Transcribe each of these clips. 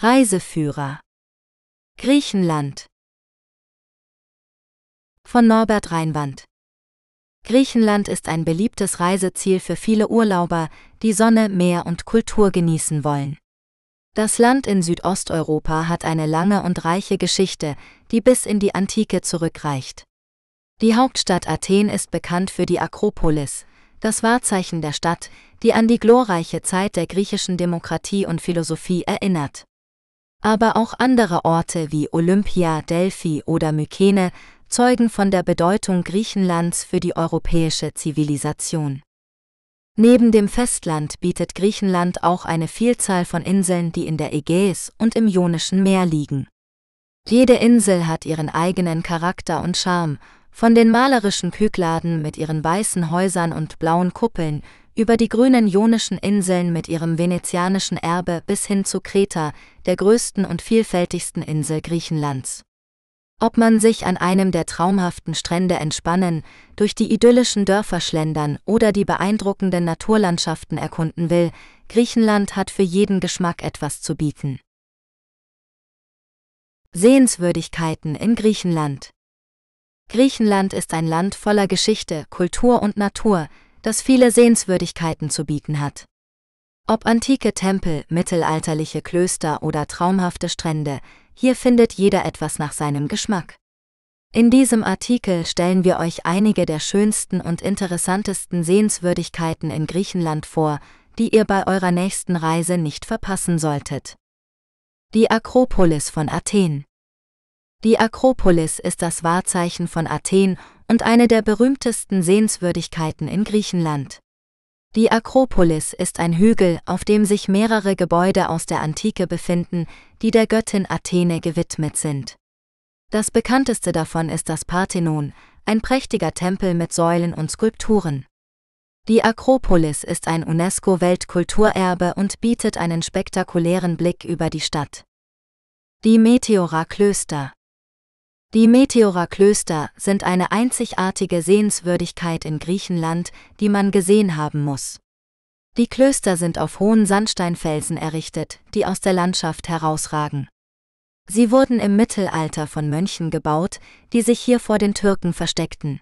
Reiseführer Griechenland von Norbert Reinwand Griechenland ist ein beliebtes Reiseziel für viele Urlauber, die Sonne, Meer und Kultur genießen wollen. Das Land in Südosteuropa hat eine lange und reiche Geschichte, die bis in die Antike zurückreicht. Die Hauptstadt Athen ist bekannt für die Akropolis, das Wahrzeichen der Stadt, die an die glorreiche Zeit der griechischen Demokratie und Philosophie erinnert. Aber auch andere Orte wie Olympia, Delphi oder Mykene zeugen von der Bedeutung Griechenlands für die europäische Zivilisation. Neben dem Festland bietet Griechenland auch eine Vielzahl von Inseln, die in der Ägäis und im Ionischen Meer liegen. Jede Insel hat ihren eigenen Charakter und Charme, von den malerischen Kykladen mit ihren weißen Häusern und blauen Kuppeln über die grünen ionischen Inseln mit ihrem venezianischen Erbe bis hin zu Kreta, der größten und vielfältigsten Insel Griechenlands. Ob man sich an einem der traumhaften Strände entspannen, durch die idyllischen Dörfer schlendern oder die beeindruckenden Naturlandschaften erkunden will, Griechenland hat für jeden Geschmack etwas zu bieten. Sehenswürdigkeiten in Griechenland Griechenland ist ein Land voller Geschichte, Kultur und Natur, das viele Sehenswürdigkeiten zu bieten hat. Ob antike Tempel, mittelalterliche Klöster oder traumhafte Strände, hier findet jeder etwas nach seinem Geschmack. In diesem Artikel stellen wir euch einige der schönsten und interessantesten Sehenswürdigkeiten in Griechenland vor, die ihr bei eurer nächsten Reise nicht verpassen solltet. Die Akropolis von Athen Die Akropolis ist das Wahrzeichen von Athen und eine der berühmtesten Sehenswürdigkeiten in Griechenland. Die Akropolis ist ein Hügel, auf dem sich mehrere Gebäude aus der Antike befinden, die der Göttin Athene gewidmet sind. Das bekannteste davon ist das Parthenon, ein prächtiger Tempel mit Säulen und Skulpturen. Die Akropolis ist ein UNESCO-Weltkulturerbe und bietet einen spektakulären Blick über die Stadt. Die Meteora-Klöster die meteora Klöster sind eine einzigartige Sehenswürdigkeit in Griechenland, die man gesehen haben muss. Die Klöster sind auf hohen Sandsteinfelsen errichtet, die aus der Landschaft herausragen. Sie wurden im Mittelalter von Mönchen gebaut, die sich hier vor den Türken versteckten.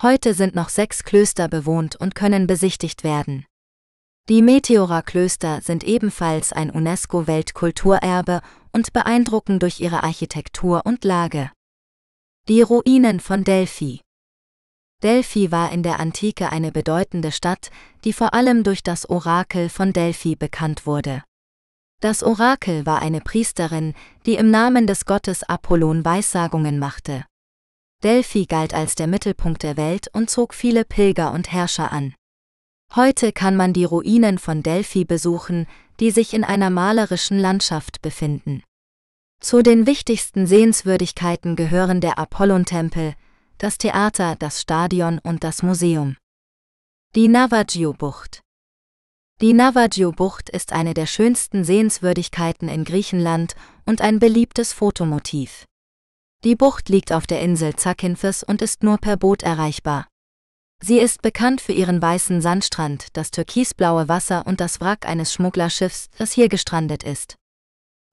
Heute sind noch sechs Klöster bewohnt und können besichtigt werden. Die meteora Klöster sind ebenfalls ein UNESCO-Weltkulturerbe und beeindrucken durch ihre Architektur und Lage. Die Ruinen von Delphi. Delphi war in der Antike eine bedeutende Stadt, die vor allem durch das Orakel von Delphi bekannt wurde. Das Orakel war eine Priesterin, die im Namen des Gottes Apollon Weissagungen machte. Delphi galt als der Mittelpunkt der Welt und zog viele Pilger und Herrscher an. Heute kann man die Ruinen von Delphi besuchen, die sich in einer malerischen Landschaft befinden. Zu den wichtigsten Sehenswürdigkeiten gehören der Apollontempel, das Theater, das Stadion und das Museum. Die navagio bucht Die navagio bucht ist eine der schönsten Sehenswürdigkeiten in Griechenland und ein beliebtes Fotomotiv. Die Bucht liegt auf der Insel Zakynthos und ist nur per Boot erreichbar. Sie ist bekannt für ihren weißen Sandstrand, das türkisblaue Wasser und das Wrack eines Schmugglerschiffs, das hier gestrandet ist.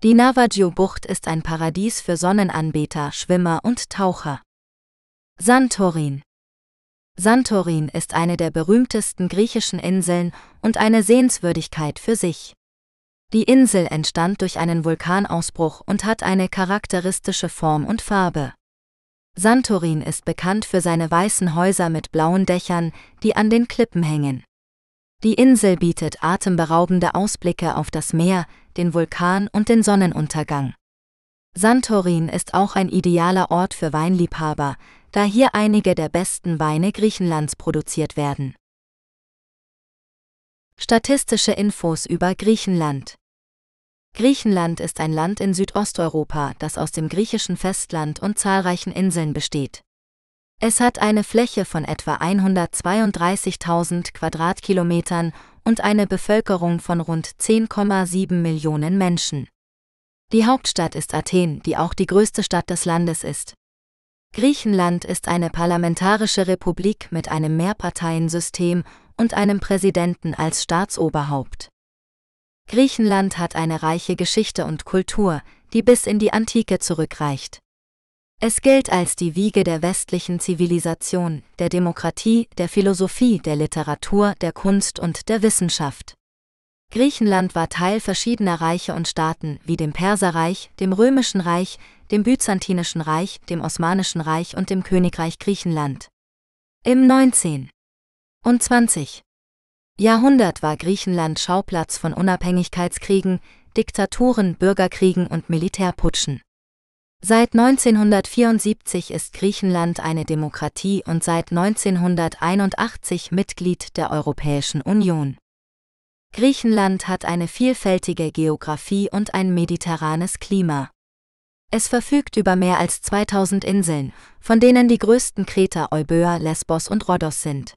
Die Navajo-Bucht ist ein Paradies für Sonnenanbeter, Schwimmer und Taucher. Santorin Santorin ist eine der berühmtesten griechischen Inseln und eine Sehenswürdigkeit für sich. Die Insel entstand durch einen Vulkanausbruch und hat eine charakteristische Form und Farbe. Santorin ist bekannt für seine weißen Häuser mit blauen Dächern, die an den Klippen hängen. Die Insel bietet atemberaubende Ausblicke auf das Meer, den Vulkan und den Sonnenuntergang. Santorin ist auch ein idealer Ort für Weinliebhaber, da hier einige der besten Weine Griechenlands produziert werden. Statistische Infos über Griechenland Griechenland ist ein Land in Südosteuropa, das aus dem griechischen Festland und zahlreichen Inseln besteht. Es hat eine Fläche von etwa 132.000 Quadratkilometern und eine Bevölkerung von rund 10,7 Millionen Menschen. Die Hauptstadt ist Athen, die auch die größte Stadt des Landes ist. Griechenland ist eine parlamentarische Republik mit einem Mehrparteiensystem und einem Präsidenten als Staatsoberhaupt. Griechenland hat eine reiche Geschichte und Kultur, die bis in die Antike zurückreicht. Es gilt als die Wiege der westlichen Zivilisation, der Demokratie, der Philosophie, der Literatur, der Kunst und der Wissenschaft. Griechenland war Teil verschiedener Reiche und Staaten, wie dem Perserreich, dem Römischen Reich, dem Byzantinischen Reich, dem Osmanischen Reich und dem Königreich Griechenland. Im 19. und 20. Jahrhundert war Griechenland Schauplatz von Unabhängigkeitskriegen, Diktaturen, Bürgerkriegen und Militärputschen. Seit 1974 ist Griechenland eine Demokratie und seit 1981 Mitglied der Europäischen Union. Griechenland hat eine vielfältige Geografie und ein mediterranes Klima. Es verfügt über mehr als 2000 Inseln, von denen die größten Kreta, Euböa, Lesbos und Rhodos sind.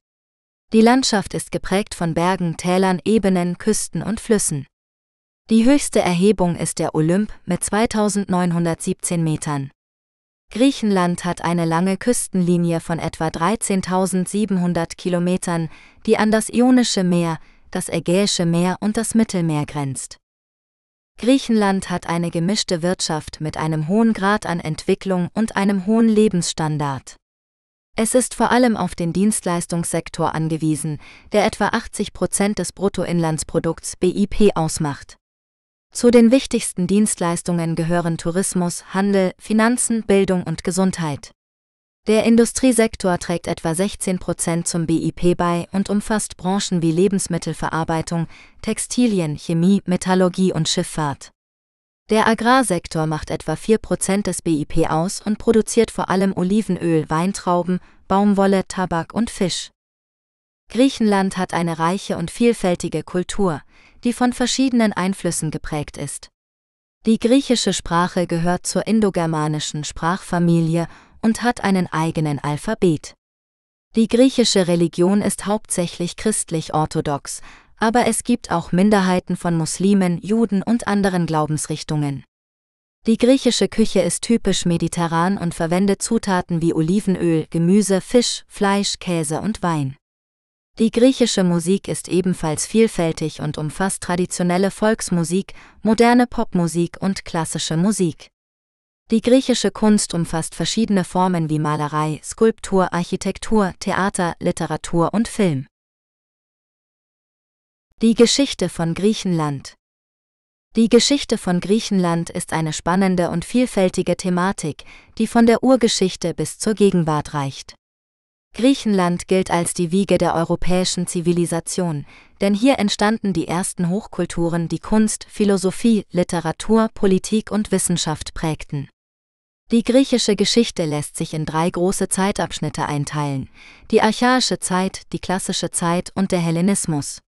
Die Landschaft ist geprägt von Bergen, Tälern, Ebenen, Küsten und Flüssen. Die höchste Erhebung ist der Olymp mit 2917 Metern. Griechenland hat eine lange Küstenlinie von etwa 13.700 Kilometern, die an das Ionische Meer, das Ägäische Meer und das Mittelmeer grenzt. Griechenland hat eine gemischte Wirtschaft mit einem hohen Grad an Entwicklung und einem hohen Lebensstandard. Es ist vor allem auf den Dienstleistungssektor angewiesen, der etwa 80 Prozent des Bruttoinlandsprodukts BIP ausmacht. Zu den wichtigsten Dienstleistungen gehören Tourismus, Handel, Finanzen, Bildung und Gesundheit. Der Industriesektor trägt etwa 16 Prozent zum BIP bei und umfasst Branchen wie Lebensmittelverarbeitung, Textilien, Chemie, Metallurgie und Schifffahrt. Der Agrarsektor macht etwa 4 Prozent des BIP aus und produziert vor allem Olivenöl, Weintrauben, Baumwolle, Tabak und Fisch. Griechenland hat eine reiche und vielfältige Kultur, die von verschiedenen Einflüssen geprägt ist. Die griechische Sprache gehört zur indogermanischen Sprachfamilie und hat einen eigenen Alphabet. Die griechische Religion ist hauptsächlich christlich-orthodox, aber es gibt auch Minderheiten von Muslimen, Juden und anderen Glaubensrichtungen. Die griechische Küche ist typisch mediterran und verwendet Zutaten wie Olivenöl, Gemüse, Fisch, Fleisch, Käse und Wein. Die griechische Musik ist ebenfalls vielfältig und umfasst traditionelle Volksmusik, moderne Popmusik und klassische Musik. Die griechische Kunst umfasst verschiedene Formen wie Malerei, Skulptur, Architektur, Theater, Literatur und Film. Die Geschichte von Griechenland Die Geschichte von Griechenland ist eine spannende und vielfältige Thematik, die von der Urgeschichte bis zur Gegenwart reicht. Griechenland gilt als die Wiege der europäischen Zivilisation, denn hier entstanden die ersten Hochkulturen, die Kunst, Philosophie, Literatur, Politik und Wissenschaft prägten. Die griechische Geschichte lässt sich in drei große Zeitabschnitte einteilen, die archaische Zeit, die klassische Zeit und der Hellenismus.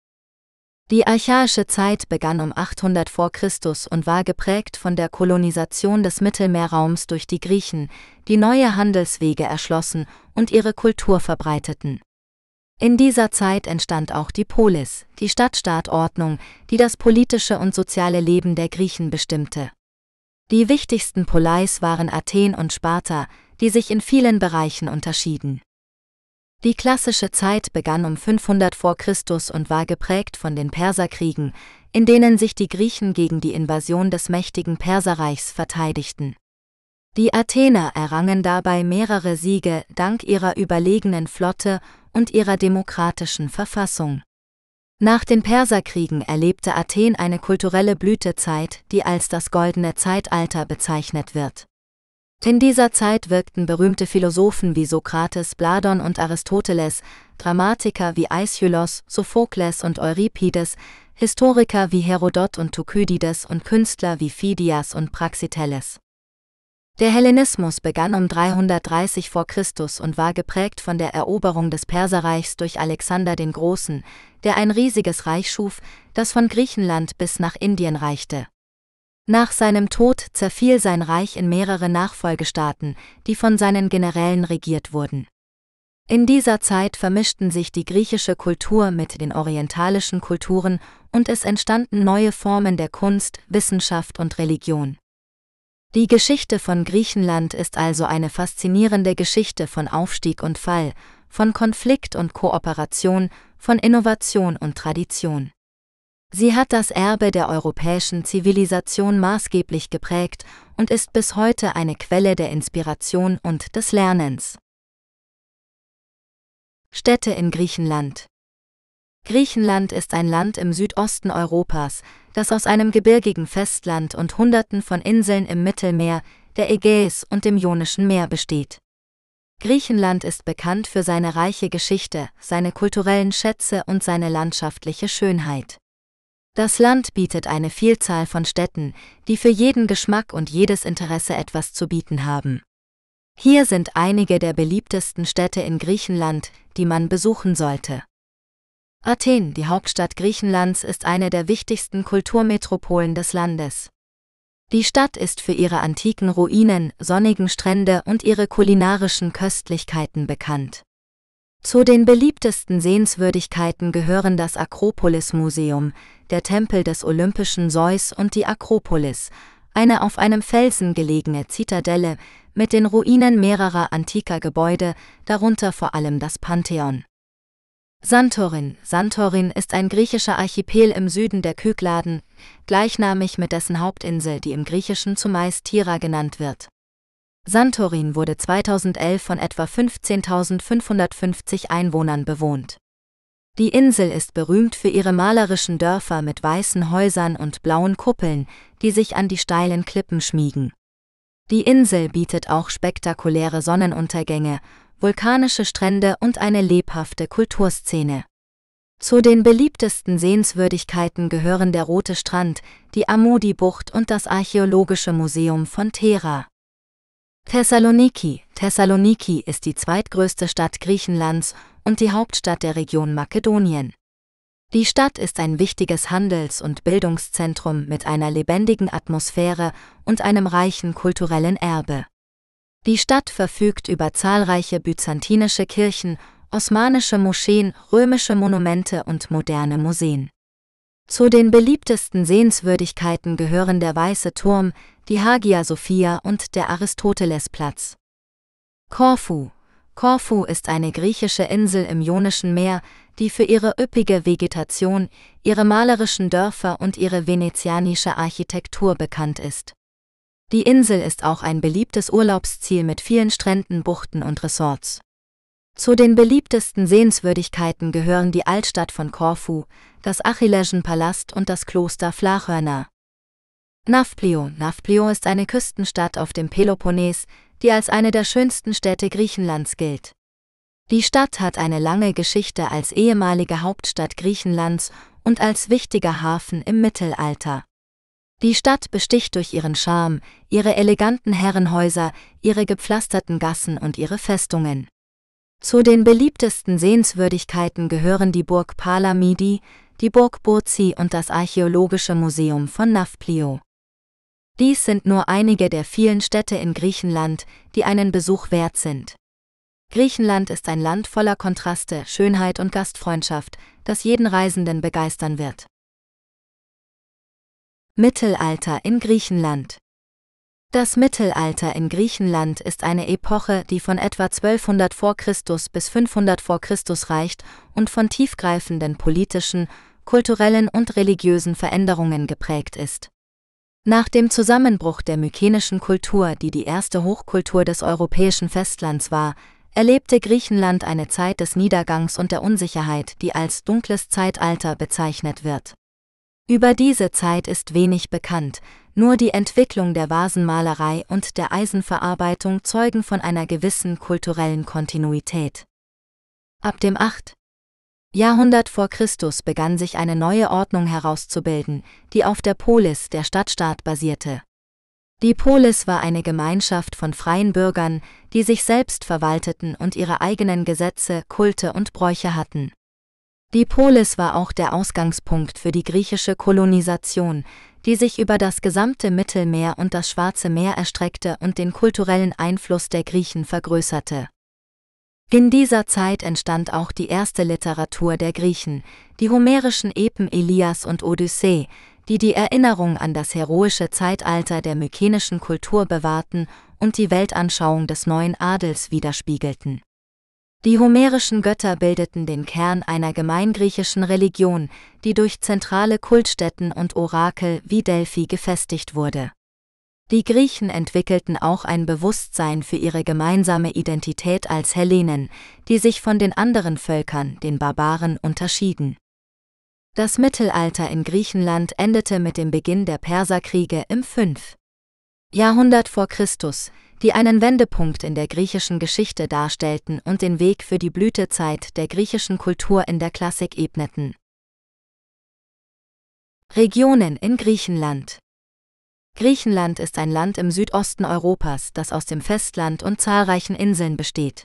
Die archaische Zeit begann um 800 vor Christus und war geprägt von der Kolonisation des Mittelmeerraums durch die Griechen, die neue Handelswege erschlossen und ihre Kultur verbreiteten. In dieser Zeit entstand auch die Polis, die Stadtstaatordnung, die das politische und soziale Leben der Griechen bestimmte. Die wichtigsten Poleis waren Athen und Sparta, die sich in vielen Bereichen unterschieden. Die klassische Zeit begann um 500 vor Christus und war geprägt von den Perserkriegen, in denen sich die Griechen gegen die Invasion des mächtigen Perserreichs verteidigten. Die Athener errangen dabei mehrere Siege dank ihrer überlegenen Flotte und ihrer demokratischen Verfassung. Nach den Perserkriegen erlebte Athen eine kulturelle Blütezeit, die als das goldene Zeitalter bezeichnet wird. In dieser Zeit wirkten berühmte Philosophen wie Sokrates, Bladon und Aristoteles, Dramatiker wie Aeschylus, Sophokles und Euripides, Historiker wie Herodot und Thukydides und Künstler wie Phidias und Praxiteles. Der Hellenismus begann um 330 vor Christus und war geprägt von der Eroberung des Perserreichs durch Alexander den Großen, der ein riesiges Reich schuf, das von Griechenland bis nach Indien reichte. Nach seinem Tod zerfiel sein Reich in mehrere Nachfolgestaaten, die von seinen Generälen regiert wurden. In dieser Zeit vermischten sich die griechische Kultur mit den orientalischen Kulturen und es entstanden neue Formen der Kunst, Wissenschaft und Religion. Die Geschichte von Griechenland ist also eine faszinierende Geschichte von Aufstieg und Fall, von Konflikt und Kooperation, von Innovation und Tradition. Sie hat das Erbe der europäischen Zivilisation maßgeblich geprägt und ist bis heute eine Quelle der Inspiration und des Lernens. Städte in Griechenland Griechenland ist ein Land im Südosten Europas, das aus einem gebirgigen Festland und Hunderten von Inseln im Mittelmeer, der Ägäis und dem Ionischen Meer besteht. Griechenland ist bekannt für seine reiche Geschichte, seine kulturellen Schätze und seine landschaftliche Schönheit. Das Land bietet eine Vielzahl von Städten, die für jeden Geschmack und jedes Interesse etwas zu bieten haben. Hier sind einige der beliebtesten Städte in Griechenland, die man besuchen sollte. Athen, die Hauptstadt Griechenlands, ist eine der wichtigsten Kulturmetropolen des Landes. Die Stadt ist für ihre antiken Ruinen, sonnigen Strände und ihre kulinarischen Köstlichkeiten bekannt. Zu den beliebtesten Sehenswürdigkeiten gehören das Akropolis-Museum, der Tempel des olympischen Zeus und die Akropolis, eine auf einem Felsen gelegene Zitadelle mit den Ruinen mehrerer antiker Gebäude, darunter vor allem das Pantheon. Santorin Santorin ist ein griechischer Archipel im Süden der Kykladen, gleichnamig mit dessen Hauptinsel, die im Griechischen zumeist Tira genannt wird Santorin wurde 2011 von etwa 15.550 Einwohnern bewohnt. Die Insel ist berühmt für ihre malerischen Dörfer mit weißen Häusern und blauen Kuppeln, die sich an die steilen Klippen schmiegen. Die Insel bietet auch spektakuläre Sonnenuntergänge, vulkanische Strände und eine lebhafte Kulturszene. Zu den beliebtesten Sehenswürdigkeiten gehören der Rote Strand, die Amudi-Bucht und das Archäologische Museum von Thera. Thessaloniki. Thessaloniki ist die zweitgrößte Stadt Griechenlands und die Hauptstadt der Region Makedonien. Die Stadt ist ein wichtiges Handels- und Bildungszentrum mit einer lebendigen Atmosphäre und einem reichen kulturellen Erbe. Die Stadt verfügt über zahlreiche byzantinische Kirchen, osmanische Moscheen, römische Monumente und moderne Museen. Zu den beliebtesten Sehenswürdigkeiten gehören der Weiße Turm, die Hagia Sophia und der Aristotelesplatz. Korfu Korfu ist eine griechische Insel im Ionischen Meer, die für ihre üppige Vegetation, ihre malerischen Dörfer und ihre venezianische Architektur bekannt ist. Die Insel ist auch ein beliebtes Urlaubsziel mit vielen Stränden, Buchten und Resorts. Zu den beliebtesten Sehenswürdigkeiten gehören die Altstadt von Korfu, das Achilleschen-Palast und das Kloster Flachörner. Nafplio Nafplio ist eine Küstenstadt auf dem Peloponnes, die als eine der schönsten Städte Griechenlands gilt. Die Stadt hat eine lange Geschichte als ehemalige Hauptstadt Griechenlands und als wichtiger Hafen im Mittelalter. Die Stadt besticht durch ihren Charme, ihre eleganten Herrenhäuser, ihre gepflasterten Gassen und ihre Festungen. Zu den beliebtesten Sehenswürdigkeiten gehören die Burg Palamidi, die Burg Burzi und das Archäologische Museum von Nafplio. Dies sind nur einige der vielen Städte in Griechenland, die einen Besuch wert sind. Griechenland ist ein Land voller Kontraste, Schönheit und Gastfreundschaft, das jeden Reisenden begeistern wird. Mittelalter in Griechenland Das Mittelalter in Griechenland ist eine Epoche, die von etwa 1200 v. Chr. bis 500 v. Chr. reicht und von tiefgreifenden politischen, kulturellen und religiösen Veränderungen geprägt ist. Nach dem Zusammenbruch der mykenischen Kultur, die die erste Hochkultur des europäischen Festlands war, erlebte Griechenland eine Zeit des Niedergangs und der Unsicherheit, die als dunkles Zeitalter bezeichnet wird. Über diese Zeit ist wenig bekannt, nur die Entwicklung der Vasenmalerei und der Eisenverarbeitung zeugen von einer gewissen kulturellen Kontinuität. Ab dem 8. Jahrhundert vor Christus begann sich eine neue Ordnung herauszubilden, die auf der Polis der Stadtstaat basierte. Die Polis war eine Gemeinschaft von freien Bürgern, die sich selbst verwalteten und ihre eigenen Gesetze, Kulte und Bräuche hatten. Die Polis war auch der Ausgangspunkt für die griechische Kolonisation, die sich über das gesamte Mittelmeer und das Schwarze Meer erstreckte und den kulturellen Einfluss der Griechen vergrößerte. In dieser Zeit entstand auch die erste Literatur der Griechen, die homerischen Epen Elias und Odyssee, die die Erinnerung an das heroische Zeitalter der mykenischen Kultur bewahrten und die Weltanschauung des neuen Adels widerspiegelten. Die homerischen Götter bildeten den Kern einer gemeingriechischen Religion, die durch zentrale Kultstätten und Orakel wie Delphi gefestigt wurde. Die Griechen entwickelten auch ein Bewusstsein für ihre gemeinsame Identität als Hellenen, die sich von den anderen Völkern, den Barbaren, unterschieden. Das Mittelalter in Griechenland endete mit dem Beginn der Perserkriege im 5. Jahrhundert vor Christus, die einen Wendepunkt in der griechischen Geschichte darstellten und den Weg für die Blütezeit der griechischen Kultur in der Klassik ebneten. Regionen in Griechenland Griechenland ist ein Land im Südosten Europas, das aus dem Festland und zahlreichen Inseln besteht.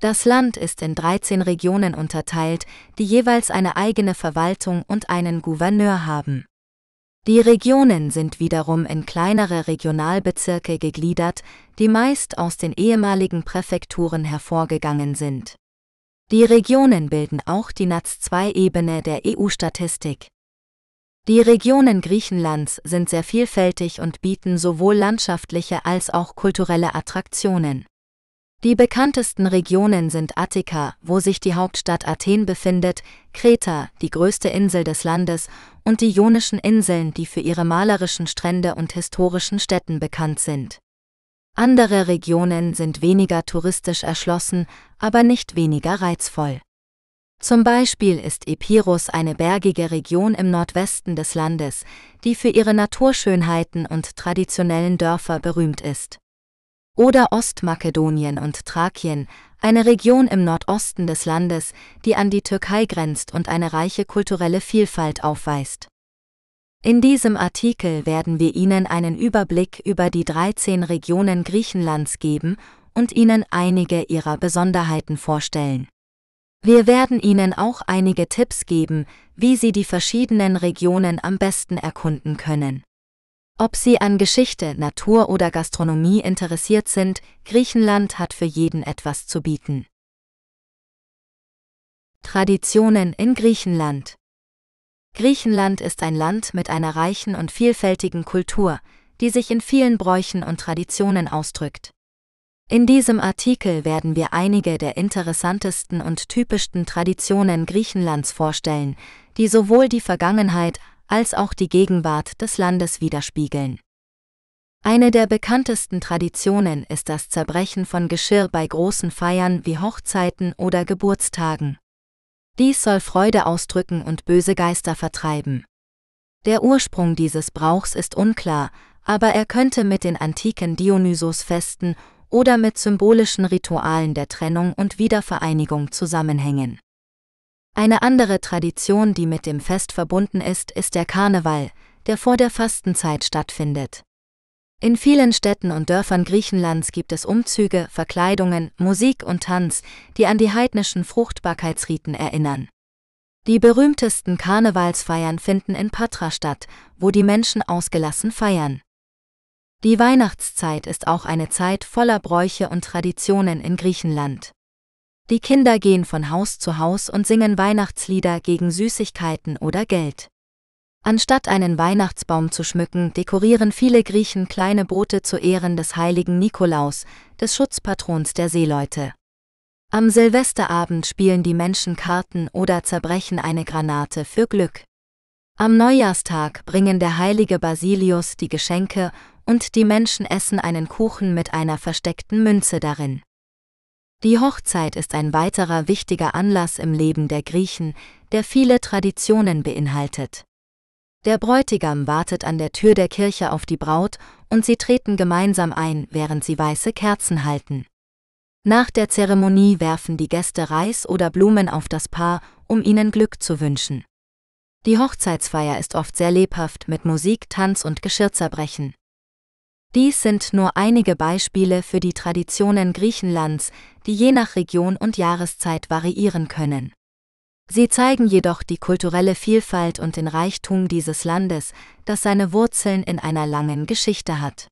Das Land ist in 13 Regionen unterteilt, die jeweils eine eigene Verwaltung und einen Gouverneur haben. Die Regionen sind wiederum in kleinere Regionalbezirke gegliedert, die meist aus den ehemaligen Präfekturen hervorgegangen sind. Die Regionen bilden auch die NATS-2-Ebene der EU-Statistik. Die Regionen Griechenlands sind sehr vielfältig und bieten sowohl landschaftliche als auch kulturelle Attraktionen. Die bekanntesten Regionen sind Attika, wo sich die Hauptstadt Athen befindet, Kreta, die größte Insel des Landes, und die Ionischen Inseln, die für ihre malerischen Strände und historischen Städten bekannt sind. Andere Regionen sind weniger touristisch erschlossen, aber nicht weniger reizvoll. Zum Beispiel ist Epirus eine bergige Region im Nordwesten des Landes, die für ihre Naturschönheiten und traditionellen Dörfer berühmt ist. Oder Ostmakedonien und Thrakien, eine Region im Nordosten des Landes, die an die Türkei grenzt und eine reiche kulturelle Vielfalt aufweist. In diesem Artikel werden wir Ihnen einen Überblick über die 13 Regionen Griechenlands geben und Ihnen einige ihrer Besonderheiten vorstellen. Wir werden Ihnen auch einige Tipps geben, wie Sie die verschiedenen Regionen am besten erkunden können. Ob Sie an Geschichte, Natur oder Gastronomie interessiert sind, Griechenland hat für jeden etwas zu bieten. Traditionen in Griechenland Griechenland ist ein Land mit einer reichen und vielfältigen Kultur, die sich in vielen Bräuchen und Traditionen ausdrückt. In diesem Artikel werden wir einige der interessantesten und typischsten Traditionen Griechenlands vorstellen, die sowohl die Vergangenheit als auch die Gegenwart des Landes widerspiegeln. Eine der bekanntesten Traditionen ist das Zerbrechen von Geschirr bei großen Feiern wie Hochzeiten oder Geburtstagen. Dies soll Freude ausdrücken und böse Geister vertreiben. Der Ursprung dieses Brauchs ist unklar, aber er könnte mit den antiken Dionysos-Festen oder mit symbolischen Ritualen der Trennung und Wiedervereinigung zusammenhängen. Eine andere Tradition, die mit dem Fest verbunden ist, ist der Karneval, der vor der Fastenzeit stattfindet. In vielen Städten und Dörfern Griechenlands gibt es Umzüge, Verkleidungen, Musik und Tanz, die an die heidnischen Fruchtbarkeitsriten erinnern. Die berühmtesten Karnevalsfeiern finden in Patra statt, wo die Menschen ausgelassen feiern. Die Weihnachtszeit ist auch eine Zeit voller Bräuche und Traditionen in Griechenland. Die Kinder gehen von Haus zu Haus und singen Weihnachtslieder gegen Süßigkeiten oder Geld. Anstatt einen Weihnachtsbaum zu schmücken, dekorieren viele Griechen kleine Boote zu Ehren des heiligen Nikolaus, des Schutzpatrons der Seeleute. Am Silvesterabend spielen die Menschen Karten oder zerbrechen eine Granate für Glück. Am Neujahrstag bringen der heilige Basilius die Geschenke und die Menschen essen einen Kuchen mit einer versteckten Münze darin. Die Hochzeit ist ein weiterer wichtiger Anlass im Leben der Griechen, der viele Traditionen beinhaltet. Der Bräutigam wartet an der Tür der Kirche auf die Braut und sie treten gemeinsam ein, während sie weiße Kerzen halten. Nach der Zeremonie werfen die Gäste Reis oder Blumen auf das Paar, um ihnen Glück zu wünschen. Die Hochzeitsfeier ist oft sehr lebhaft mit Musik, Tanz und Geschirrzerbrechen. Dies sind nur einige Beispiele für die Traditionen Griechenlands, die je nach Region und Jahreszeit variieren können. Sie zeigen jedoch die kulturelle Vielfalt und den Reichtum dieses Landes, das seine Wurzeln in einer langen Geschichte hat.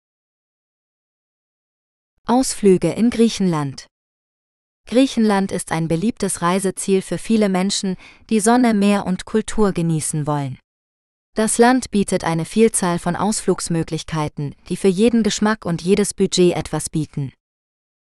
Ausflüge in Griechenland Griechenland ist ein beliebtes Reiseziel für viele Menschen, die Sonne, Meer und Kultur genießen wollen. Das Land bietet eine Vielzahl von Ausflugsmöglichkeiten, die für jeden Geschmack und jedes Budget etwas bieten.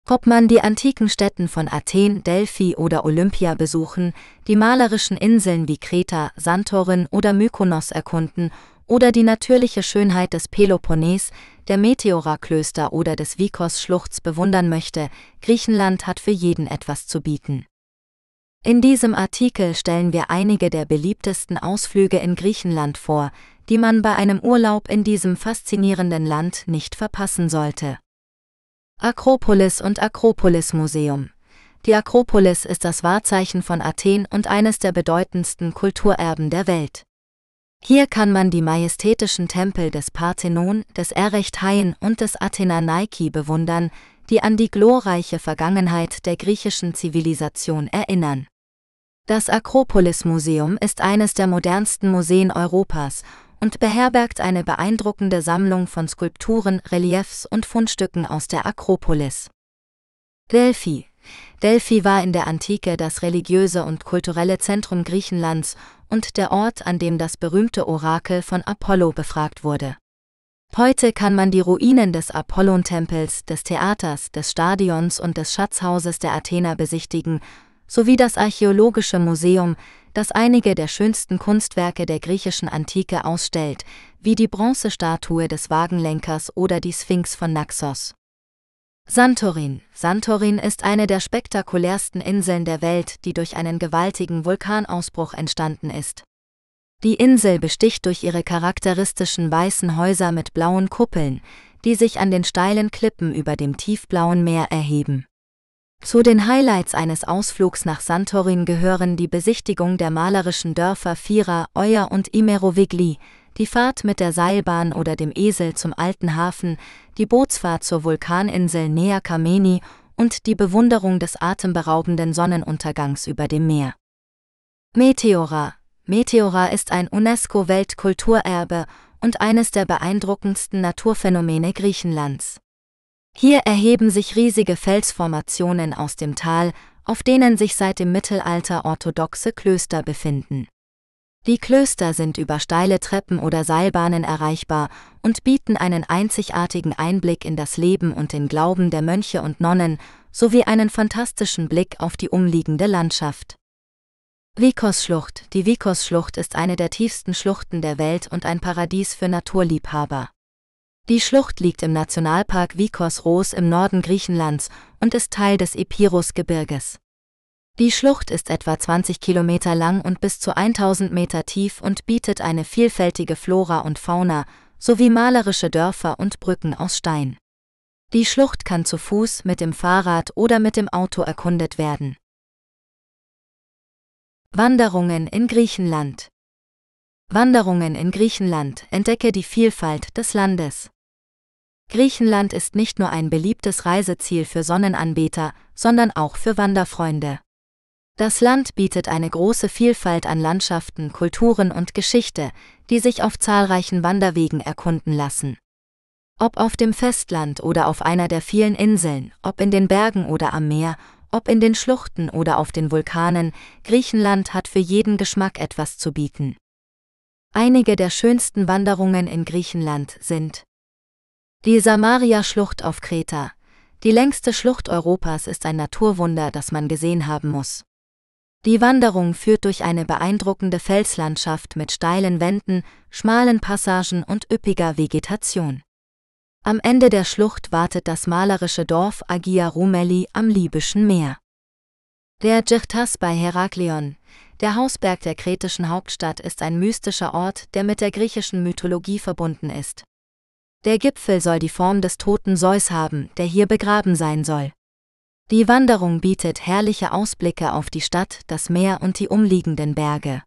Ob man die antiken Städten von Athen, Delphi oder Olympia besuchen, die malerischen Inseln wie Kreta, Santorin oder Mykonos erkunden oder die natürliche Schönheit des Peloponnes, der Meteora-Klöster oder des Vikos-Schluchts bewundern möchte, Griechenland hat für jeden etwas zu bieten. In diesem Artikel stellen wir einige der beliebtesten Ausflüge in Griechenland vor, die man bei einem Urlaub in diesem faszinierenden Land nicht verpassen sollte. Akropolis und Akropolis Museum. Die Akropolis ist das Wahrzeichen von Athen und eines der bedeutendsten Kulturerben der Welt. Hier kann man die majestätischen Tempel des Parthenon, des Erechtheien und des Athena Nike bewundern, die an die glorreiche Vergangenheit der griechischen Zivilisation erinnern. Das Akropolis-Museum ist eines der modernsten Museen Europas und beherbergt eine beeindruckende Sammlung von Skulpturen, Reliefs und Fundstücken aus der Akropolis. Delphi Delphi war in der Antike das religiöse und kulturelle Zentrum Griechenlands und der Ort, an dem das berühmte Orakel von Apollo befragt wurde. Heute kann man die Ruinen des Apollontempels, des Theaters, des Stadions und des Schatzhauses der Athener besichtigen, sowie das archäologische Museum, das einige der schönsten Kunstwerke der griechischen Antike ausstellt, wie die Bronzestatue des Wagenlenkers oder die Sphinx von Naxos. Santorin. Santorin ist eine der spektakulärsten Inseln der Welt, die durch einen gewaltigen Vulkanausbruch entstanden ist. Die Insel besticht durch ihre charakteristischen weißen Häuser mit blauen Kuppeln, die sich an den steilen Klippen über dem tiefblauen Meer erheben. Zu den Highlights eines Ausflugs nach Santorin gehören die Besichtigung der malerischen Dörfer Fira, Euer und Imerovigli, die Fahrt mit der Seilbahn oder dem Esel zum alten Hafen, die Bootsfahrt zur Vulkaninsel Nea Kameni und die Bewunderung des atemberaubenden Sonnenuntergangs über dem Meer. Meteora, Meteora ist ein UNESCO-Weltkulturerbe und eines der beeindruckendsten Naturphänomene Griechenlands. Hier erheben sich riesige Felsformationen aus dem Tal, auf denen sich seit dem Mittelalter orthodoxe Klöster befinden. Die Klöster sind über steile Treppen oder Seilbahnen erreichbar und bieten einen einzigartigen Einblick in das Leben und den Glauben der Mönche und Nonnen sowie einen fantastischen Blick auf die umliegende Landschaft. Vikos-Schlucht Die Vikos-Schlucht ist eine der tiefsten Schluchten der Welt und ein Paradies für Naturliebhaber. Die Schlucht liegt im Nationalpark Vikos-Ros im Norden Griechenlands und ist Teil des Epirus-Gebirges. Die Schlucht ist etwa 20 Kilometer lang und bis zu 1000 Meter tief und bietet eine vielfältige Flora und Fauna sowie malerische Dörfer und Brücken aus Stein. Die Schlucht kann zu Fuß, mit dem Fahrrad oder mit dem Auto erkundet werden. Wanderungen in Griechenland Wanderungen in Griechenland entdecke die Vielfalt des Landes. Griechenland ist nicht nur ein beliebtes Reiseziel für Sonnenanbeter, sondern auch für Wanderfreunde. Das Land bietet eine große Vielfalt an Landschaften, Kulturen und Geschichte, die sich auf zahlreichen Wanderwegen erkunden lassen. Ob auf dem Festland oder auf einer der vielen Inseln, ob in den Bergen oder am Meer, ob in den Schluchten oder auf den Vulkanen, Griechenland hat für jeden Geschmack etwas zu bieten. Einige der schönsten Wanderungen in Griechenland sind die Samaria-Schlucht auf Kreta. Die längste Schlucht Europas ist ein Naturwunder, das man gesehen haben muss. Die Wanderung führt durch eine beeindruckende Felslandschaft mit steilen Wänden, schmalen Passagen und üppiger Vegetation. Am Ende der Schlucht wartet das malerische Dorf Agia Rumeli am libyschen Meer. Der Djichtas bei Heraklion, der Hausberg der kretischen Hauptstadt, ist ein mystischer Ort, der mit der griechischen Mythologie verbunden ist. Der Gipfel soll die Form des toten Zeus haben, der hier begraben sein soll. Die Wanderung bietet herrliche Ausblicke auf die Stadt, das Meer und die umliegenden Berge.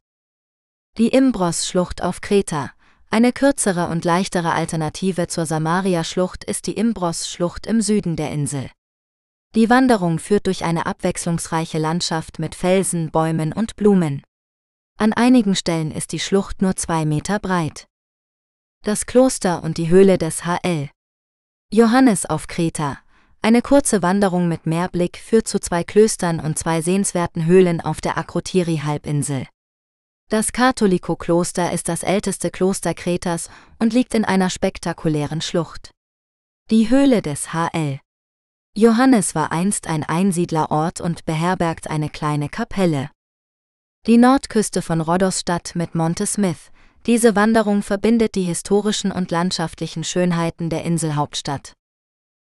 Die Imbros-Schlucht auf Kreta, eine kürzere und leichtere Alternative zur Samaria-Schlucht ist die Imbros-Schlucht im Süden der Insel. Die Wanderung führt durch eine abwechslungsreiche Landschaft mit Felsen, Bäumen und Blumen. An einigen Stellen ist die Schlucht nur zwei Meter breit. Das Kloster und die Höhle des HL. Johannes auf Kreta. Eine kurze Wanderung mit Meerblick führt zu zwei Klöstern und zwei sehenswerten Höhlen auf der Akrotiri-Halbinsel. Das Katholikokloster ist das älteste Kloster Kretas und liegt in einer spektakulären Schlucht. Die Höhle des HL. Johannes war einst ein Einsiedlerort und beherbergt eine kleine Kapelle. Die Nordküste von Rhodosstadt mit Monte Smith. Diese Wanderung verbindet die historischen und landschaftlichen Schönheiten der Inselhauptstadt.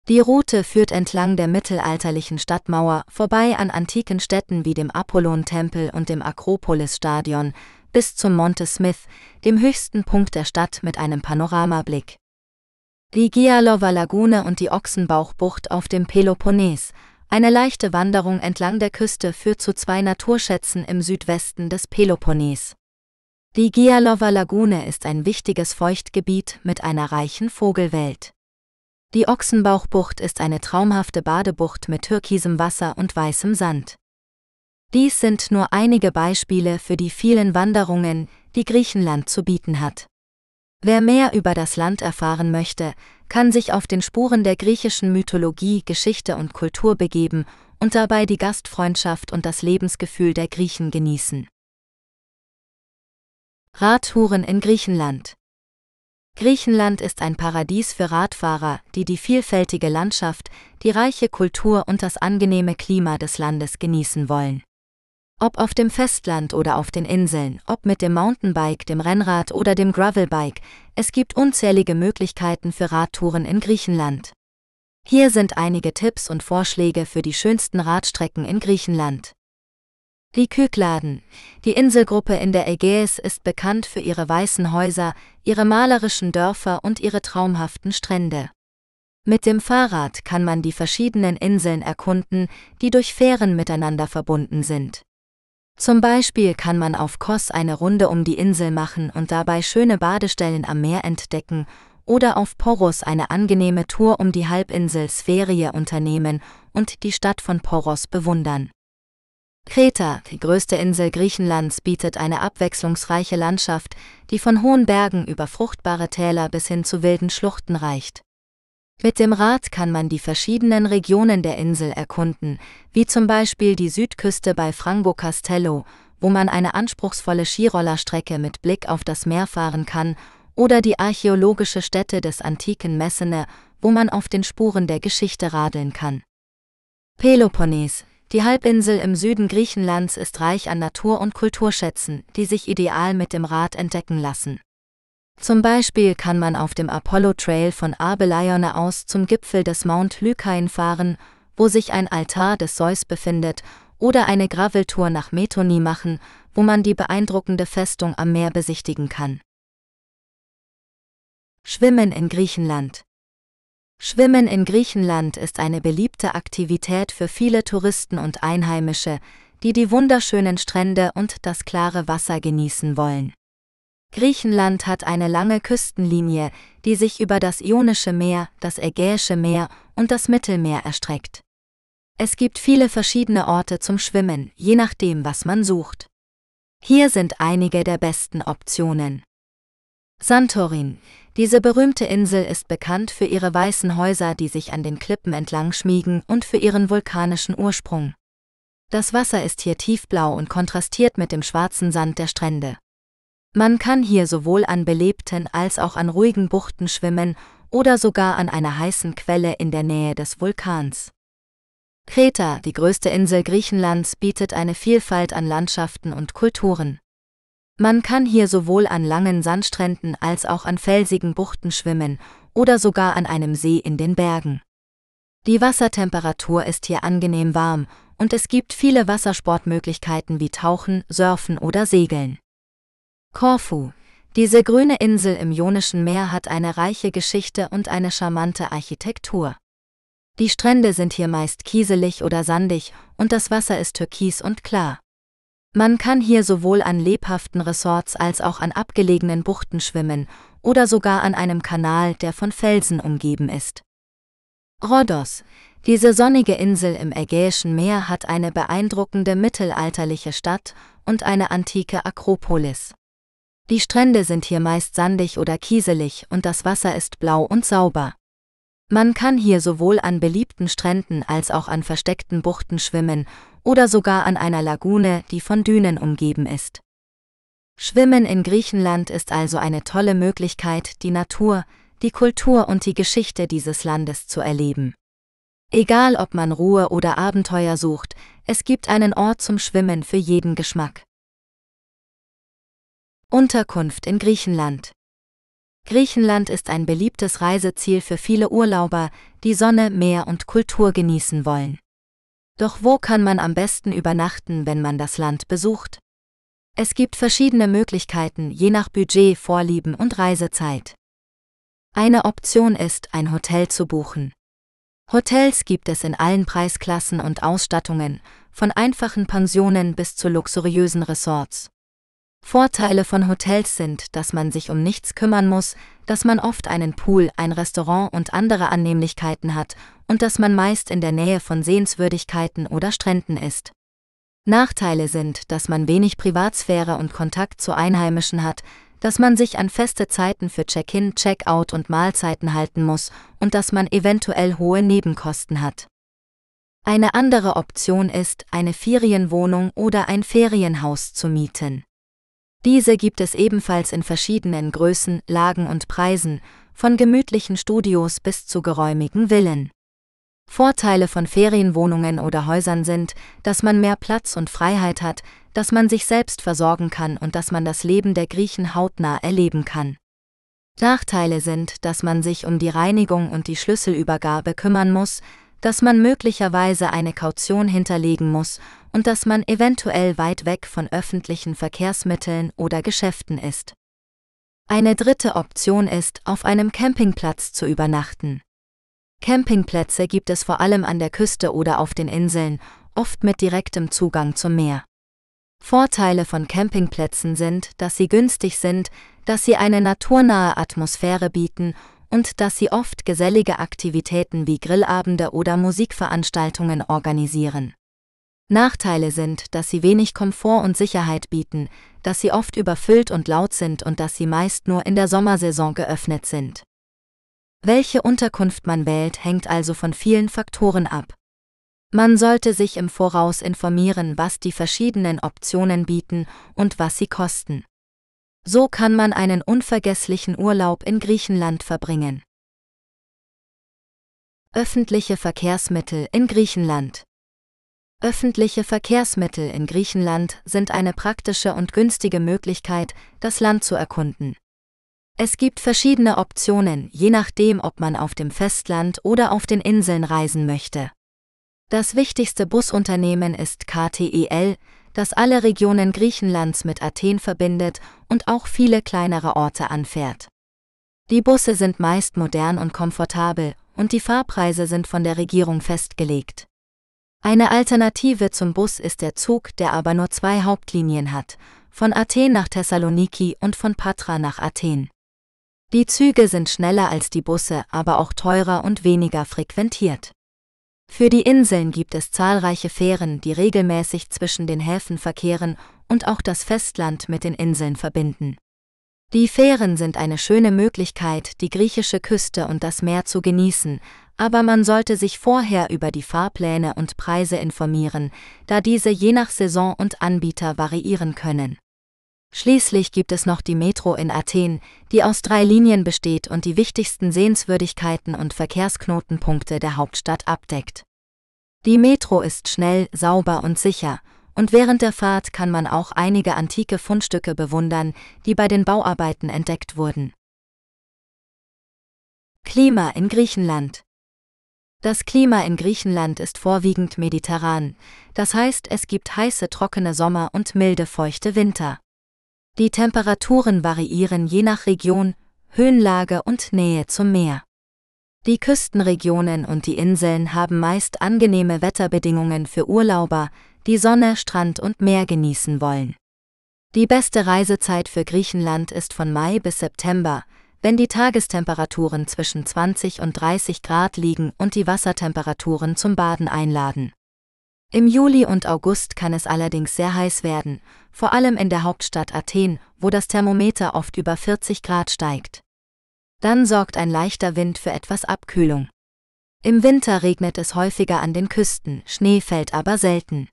Die Route führt entlang der mittelalterlichen Stadtmauer vorbei an antiken Städten wie dem Apollon-Tempel und dem Akropolis-Stadion bis zum Monte Smith, dem höchsten Punkt der Stadt mit einem Panoramablick. Die Gialova Lagune und die Ochsenbauchbucht auf dem Peloponnes, eine leichte Wanderung entlang der Küste führt zu zwei Naturschätzen im Südwesten des Peloponnes. Die Gialova Lagune ist ein wichtiges Feuchtgebiet mit einer reichen Vogelwelt. Die Ochsenbauchbucht ist eine traumhafte Badebucht mit türkisem Wasser und weißem Sand. Dies sind nur einige Beispiele für die vielen Wanderungen, die Griechenland zu bieten hat. Wer mehr über das Land erfahren möchte, kann sich auf den Spuren der griechischen Mythologie, Geschichte und Kultur begeben und dabei die Gastfreundschaft und das Lebensgefühl der Griechen genießen. Radtouren in Griechenland Griechenland ist ein Paradies für Radfahrer, die die vielfältige Landschaft, die reiche Kultur und das angenehme Klima des Landes genießen wollen. Ob auf dem Festland oder auf den Inseln, ob mit dem Mountainbike, dem Rennrad oder dem Gravelbike, es gibt unzählige Möglichkeiten für Radtouren in Griechenland. Hier sind einige Tipps und Vorschläge für die schönsten Radstrecken in Griechenland. Die Kykladen. Die Inselgruppe in der Ägäis ist bekannt für ihre weißen Häuser, ihre malerischen Dörfer und ihre traumhaften Strände. Mit dem Fahrrad kann man die verschiedenen Inseln erkunden, die durch Fähren miteinander verbunden sind. Zum Beispiel kann man auf Kos eine Runde um die Insel machen und dabei schöne Badestellen am Meer entdecken oder auf Poros eine angenehme Tour um die Halbinsel Sferie unternehmen und die Stadt von Poros bewundern. Kreta, die größte Insel Griechenlands, bietet eine abwechslungsreiche Landschaft, die von hohen Bergen über fruchtbare Täler bis hin zu wilden Schluchten reicht. Mit dem Rad kann man die verschiedenen Regionen der Insel erkunden, wie zum Beispiel die Südküste bei Frango Castello, wo man eine anspruchsvolle Skirollerstrecke mit Blick auf das Meer fahren kann, oder die archäologische Stätte des antiken Messene, wo man auf den Spuren der Geschichte radeln kann. Peloponnes, die Halbinsel im Süden Griechenlands ist reich an Natur- und Kulturschätzen, die sich ideal mit dem Rad entdecken lassen. Zum Beispiel kann man auf dem Apollo Trail von Abelione aus zum Gipfel des Mount Lycain fahren, wo sich ein Altar des Zeus befindet, oder eine Graveltour nach Methoni machen, wo man die beeindruckende Festung am Meer besichtigen kann. Schwimmen in Griechenland Schwimmen in Griechenland ist eine beliebte Aktivität für viele Touristen und Einheimische, die die wunderschönen Strände und das klare Wasser genießen wollen. Griechenland hat eine lange Küstenlinie, die sich über das Ionische Meer, das Ägäische Meer und das Mittelmeer erstreckt. Es gibt viele verschiedene Orte zum Schwimmen, je nachdem, was man sucht. Hier sind einige der besten Optionen. Santorin, diese berühmte Insel ist bekannt für ihre weißen Häuser, die sich an den Klippen entlang schmiegen und für ihren vulkanischen Ursprung. Das Wasser ist hier tiefblau und kontrastiert mit dem schwarzen Sand der Strände. Man kann hier sowohl an belebten als auch an ruhigen Buchten schwimmen oder sogar an einer heißen Quelle in der Nähe des Vulkans. Kreta, die größte Insel Griechenlands, bietet eine Vielfalt an Landschaften und Kulturen. Man kann hier sowohl an langen Sandstränden als auch an felsigen Buchten schwimmen oder sogar an einem See in den Bergen. Die Wassertemperatur ist hier angenehm warm und es gibt viele Wassersportmöglichkeiten wie Tauchen, Surfen oder Segeln. Korfu. Diese grüne Insel im Ionischen Meer hat eine reiche Geschichte und eine charmante Architektur. Die Strände sind hier meist kieselig oder sandig und das Wasser ist türkis und klar. Man kann hier sowohl an lebhaften Resorts als auch an abgelegenen Buchten schwimmen oder sogar an einem Kanal, der von Felsen umgeben ist. Rhodos, diese sonnige Insel im Ägäischen Meer hat eine beeindruckende mittelalterliche Stadt und eine antike Akropolis. Die Strände sind hier meist sandig oder kieselig und das Wasser ist blau und sauber. Man kann hier sowohl an beliebten Stränden als auch an versteckten Buchten schwimmen oder sogar an einer Lagune, die von Dünen umgeben ist. Schwimmen in Griechenland ist also eine tolle Möglichkeit, die Natur, die Kultur und die Geschichte dieses Landes zu erleben. Egal ob man Ruhe oder Abenteuer sucht, es gibt einen Ort zum Schwimmen für jeden Geschmack. Unterkunft in Griechenland Griechenland ist ein beliebtes Reiseziel für viele Urlauber, die Sonne, Meer und Kultur genießen wollen. Doch wo kann man am besten übernachten, wenn man das Land besucht? Es gibt verschiedene Möglichkeiten, je nach Budget, Vorlieben und Reisezeit. Eine Option ist, ein Hotel zu buchen. Hotels gibt es in allen Preisklassen und Ausstattungen, von einfachen Pensionen bis zu luxuriösen Resorts. Vorteile von Hotels sind, dass man sich um nichts kümmern muss, dass man oft einen Pool, ein Restaurant und andere Annehmlichkeiten hat und dass man meist in der Nähe von Sehenswürdigkeiten oder Stränden ist. Nachteile sind, dass man wenig Privatsphäre und Kontakt zu Einheimischen hat, dass man sich an feste Zeiten für Check-in, Check-out und Mahlzeiten halten muss und dass man eventuell hohe Nebenkosten hat. Eine andere Option ist, eine Ferienwohnung oder ein Ferienhaus zu mieten. Diese gibt es ebenfalls in verschiedenen Größen, Lagen und Preisen, von gemütlichen Studios bis zu geräumigen Villen. Vorteile von Ferienwohnungen oder Häusern sind, dass man mehr Platz und Freiheit hat, dass man sich selbst versorgen kann und dass man das Leben der Griechen hautnah erleben kann. Nachteile sind, dass man sich um die Reinigung und die Schlüsselübergabe kümmern muss, dass man möglicherweise eine Kaution hinterlegen muss und dass man eventuell weit weg von öffentlichen Verkehrsmitteln oder Geschäften ist. Eine dritte Option ist, auf einem Campingplatz zu übernachten. Campingplätze gibt es vor allem an der Küste oder auf den Inseln, oft mit direktem Zugang zum Meer. Vorteile von Campingplätzen sind, dass sie günstig sind, dass sie eine naturnahe Atmosphäre bieten und dass sie oft gesellige Aktivitäten wie Grillabende oder Musikveranstaltungen organisieren. Nachteile sind, dass sie wenig Komfort und Sicherheit bieten, dass sie oft überfüllt und laut sind und dass sie meist nur in der Sommersaison geöffnet sind. Welche Unterkunft man wählt, hängt also von vielen Faktoren ab. Man sollte sich im Voraus informieren, was die verschiedenen Optionen bieten und was sie kosten. So kann man einen unvergesslichen Urlaub in Griechenland verbringen. Öffentliche Verkehrsmittel in Griechenland Öffentliche Verkehrsmittel in Griechenland sind eine praktische und günstige Möglichkeit, das Land zu erkunden. Es gibt verschiedene Optionen, je nachdem, ob man auf dem Festland oder auf den Inseln reisen möchte. Das wichtigste Busunternehmen ist KTEL, das alle Regionen Griechenlands mit Athen verbindet und auch viele kleinere Orte anfährt. Die Busse sind meist modern und komfortabel und die Fahrpreise sind von der Regierung festgelegt. Eine Alternative zum Bus ist der Zug, der aber nur zwei Hauptlinien hat, von Athen nach Thessaloniki und von Patra nach Athen. Die Züge sind schneller als die Busse, aber auch teurer und weniger frequentiert. Für die Inseln gibt es zahlreiche Fähren, die regelmäßig zwischen den Häfen verkehren und auch das Festland mit den Inseln verbinden. Die Fähren sind eine schöne Möglichkeit, die griechische Küste und das Meer zu genießen, aber man sollte sich vorher über die Fahrpläne und Preise informieren, da diese je nach Saison und Anbieter variieren können. Schließlich gibt es noch die Metro in Athen, die aus drei Linien besteht und die wichtigsten Sehenswürdigkeiten und Verkehrsknotenpunkte der Hauptstadt abdeckt. Die Metro ist schnell, sauber und sicher, und während der Fahrt kann man auch einige antike Fundstücke bewundern, die bei den Bauarbeiten entdeckt wurden. Klima in Griechenland Das Klima in Griechenland ist vorwiegend mediterran, das heißt es gibt heiße trockene Sommer und milde feuchte Winter. Die Temperaturen variieren je nach Region, Höhenlage und Nähe zum Meer. Die Küstenregionen und die Inseln haben meist angenehme Wetterbedingungen für Urlauber, die Sonne, Strand und Meer genießen wollen. Die beste Reisezeit für Griechenland ist von Mai bis September, wenn die Tagestemperaturen zwischen 20 und 30 Grad liegen und die Wassertemperaturen zum Baden einladen. Im Juli und August kann es allerdings sehr heiß werden, vor allem in der Hauptstadt Athen, wo das Thermometer oft über 40 Grad steigt. Dann sorgt ein leichter Wind für etwas Abkühlung. Im Winter regnet es häufiger an den Küsten, Schnee fällt aber selten.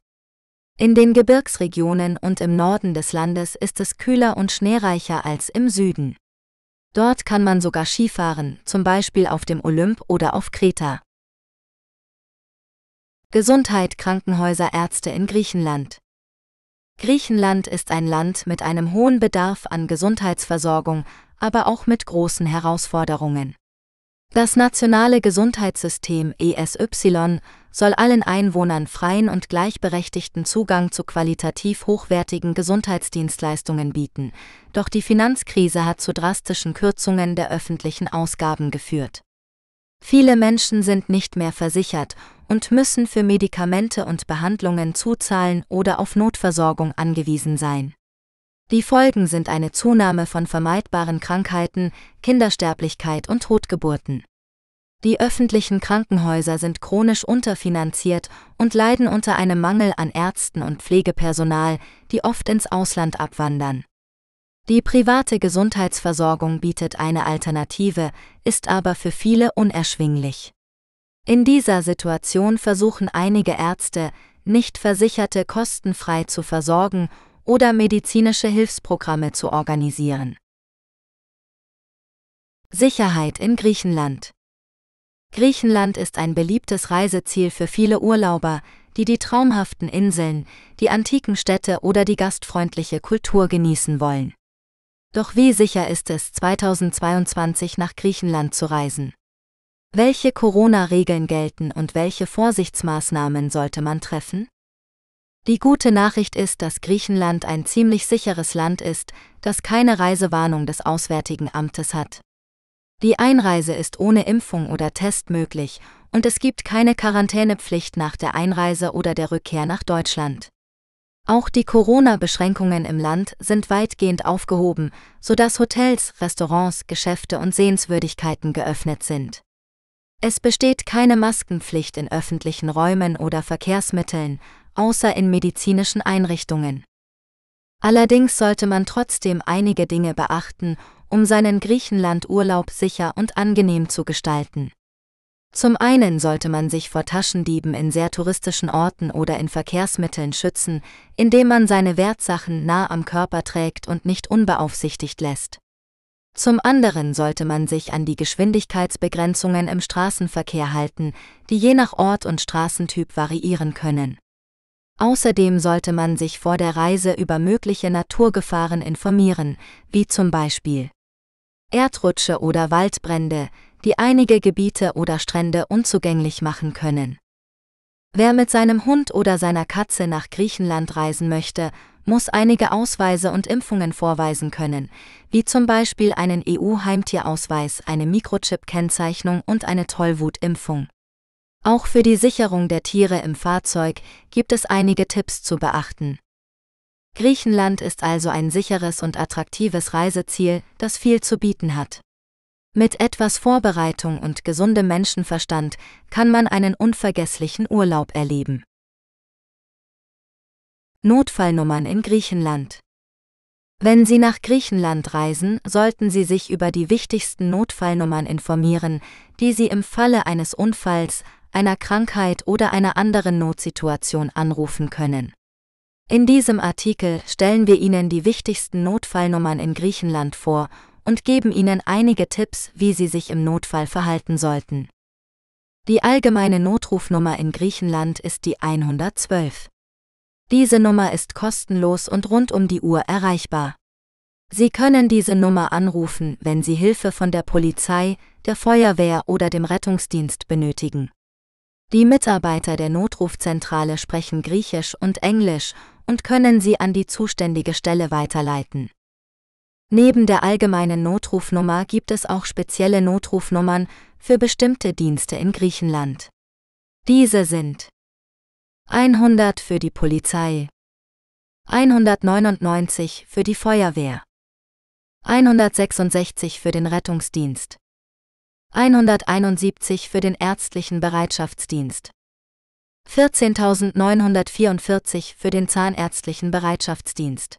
In den Gebirgsregionen und im Norden des Landes ist es kühler und schneereicher als im Süden. Dort kann man sogar Skifahren, zum Beispiel auf dem Olymp oder auf Kreta. Gesundheit Krankenhäuser Ärzte in Griechenland Griechenland ist ein Land mit einem hohen Bedarf an Gesundheitsversorgung, aber auch mit großen Herausforderungen. Das nationale Gesundheitssystem ESY soll allen Einwohnern freien und gleichberechtigten Zugang zu qualitativ hochwertigen Gesundheitsdienstleistungen bieten, doch die Finanzkrise hat zu drastischen Kürzungen der öffentlichen Ausgaben geführt. Viele Menschen sind nicht mehr versichert und müssen für Medikamente und Behandlungen zuzahlen oder auf Notversorgung angewiesen sein. Die Folgen sind eine Zunahme von vermeidbaren Krankheiten, Kindersterblichkeit und Totgeburten. Die öffentlichen Krankenhäuser sind chronisch unterfinanziert und leiden unter einem Mangel an Ärzten und Pflegepersonal, die oft ins Ausland abwandern. Die private Gesundheitsversorgung bietet eine Alternative, ist aber für viele unerschwinglich. In dieser Situation versuchen einige Ärzte, nicht Versicherte kostenfrei zu versorgen oder medizinische Hilfsprogramme zu organisieren. Sicherheit in Griechenland Griechenland ist ein beliebtes Reiseziel für viele Urlauber, die die traumhaften Inseln, die antiken Städte oder die gastfreundliche Kultur genießen wollen. Doch wie sicher ist es, 2022 nach Griechenland zu reisen? Welche Corona-Regeln gelten und welche Vorsichtsmaßnahmen sollte man treffen? Die gute Nachricht ist, dass Griechenland ein ziemlich sicheres Land ist, das keine Reisewarnung des Auswärtigen Amtes hat. Die Einreise ist ohne Impfung oder Test möglich und es gibt keine Quarantänepflicht nach der Einreise oder der Rückkehr nach Deutschland. Auch die Corona-Beschränkungen im Land sind weitgehend aufgehoben, sodass Hotels, Restaurants, Geschäfte und Sehenswürdigkeiten geöffnet sind. Es besteht keine Maskenpflicht in öffentlichen Räumen oder Verkehrsmitteln, außer in medizinischen Einrichtungen. Allerdings sollte man trotzdem einige Dinge beachten, um seinen Griechenlandurlaub sicher und angenehm zu gestalten. Zum einen sollte man sich vor Taschendieben in sehr touristischen Orten oder in Verkehrsmitteln schützen, indem man seine Wertsachen nah am Körper trägt und nicht unbeaufsichtigt lässt. Zum anderen sollte man sich an die Geschwindigkeitsbegrenzungen im Straßenverkehr halten, die je nach Ort und Straßentyp variieren können. Außerdem sollte man sich vor der Reise über mögliche Naturgefahren informieren, wie zum Beispiel Erdrutsche oder Waldbrände, die einige Gebiete oder Strände unzugänglich machen können. Wer mit seinem Hund oder seiner Katze nach Griechenland reisen möchte, muss einige Ausweise und Impfungen vorweisen können, wie zum Beispiel einen EU-Heimtierausweis, eine Mikrochip-Kennzeichnung und eine Tollwutimpfung. Auch für die Sicherung der Tiere im Fahrzeug gibt es einige Tipps zu beachten. Griechenland ist also ein sicheres und attraktives Reiseziel, das viel zu bieten hat. Mit etwas Vorbereitung und gesundem Menschenverstand kann man einen unvergesslichen Urlaub erleben. Notfallnummern in Griechenland Wenn Sie nach Griechenland reisen, sollten Sie sich über die wichtigsten Notfallnummern informieren, die Sie im Falle eines Unfalls, einer Krankheit oder einer anderen Notsituation anrufen können. In diesem Artikel stellen wir Ihnen die wichtigsten Notfallnummern in Griechenland vor und geben Ihnen einige Tipps, wie Sie sich im Notfall verhalten sollten. Die allgemeine Notrufnummer in Griechenland ist die 112. Diese Nummer ist kostenlos und rund um die Uhr erreichbar. Sie können diese Nummer anrufen, wenn Sie Hilfe von der Polizei, der Feuerwehr oder dem Rettungsdienst benötigen. Die Mitarbeiter der Notrufzentrale sprechen Griechisch und Englisch und können sie an die zuständige Stelle weiterleiten. Neben der allgemeinen Notrufnummer gibt es auch spezielle Notrufnummern für bestimmte Dienste in Griechenland. Diese sind 100 für die Polizei, 199 für die Feuerwehr, 166 für den Rettungsdienst, 171 für den ärztlichen Bereitschaftsdienst. 14.944 für den zahnärztlichen Bereitschaftsdienst.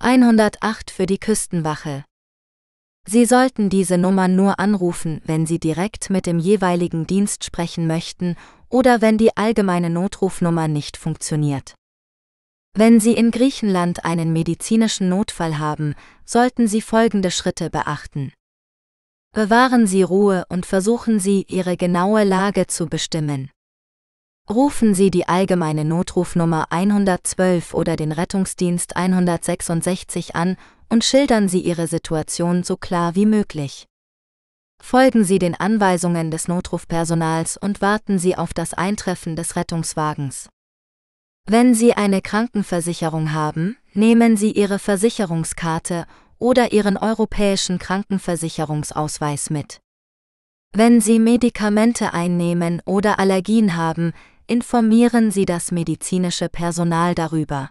108 für die Küstenwache. Sie sollten diese Nummer nur anrufen, wenn Sie direkt mit dem jeweiligen Dienst sprechen möchten oder wenn die allgemeine Notrufnummer nicht funktioniert. Wenn Sie in Griechenland einen medizinischen Notfall haben, sollten Sie folgende Schritte beachten. Bewahren Sie Ruhe und versuchen Sie, Ihre genaue Lage zu bestimmen. Rufen Sie die allgemeine Notrufnummer 112 oder den Rettungsdienst 166 an und schildern Sie Ihre Situation so klar wie möglich. Folgen Sie den Anweisungen des Notrufpersonals und warten Sie auf das Eintreffen des Rettungswagens. Wenn Sie eine Krankenversicherung haben, nehmen Sie Ihre Versicherungskarte oder Ihren europäischen Krankenversicherungsausweis mit. Wenn Sie Medikamente einnehmen oder Allergien haben, informieren Sie das medizinische Personal darüber.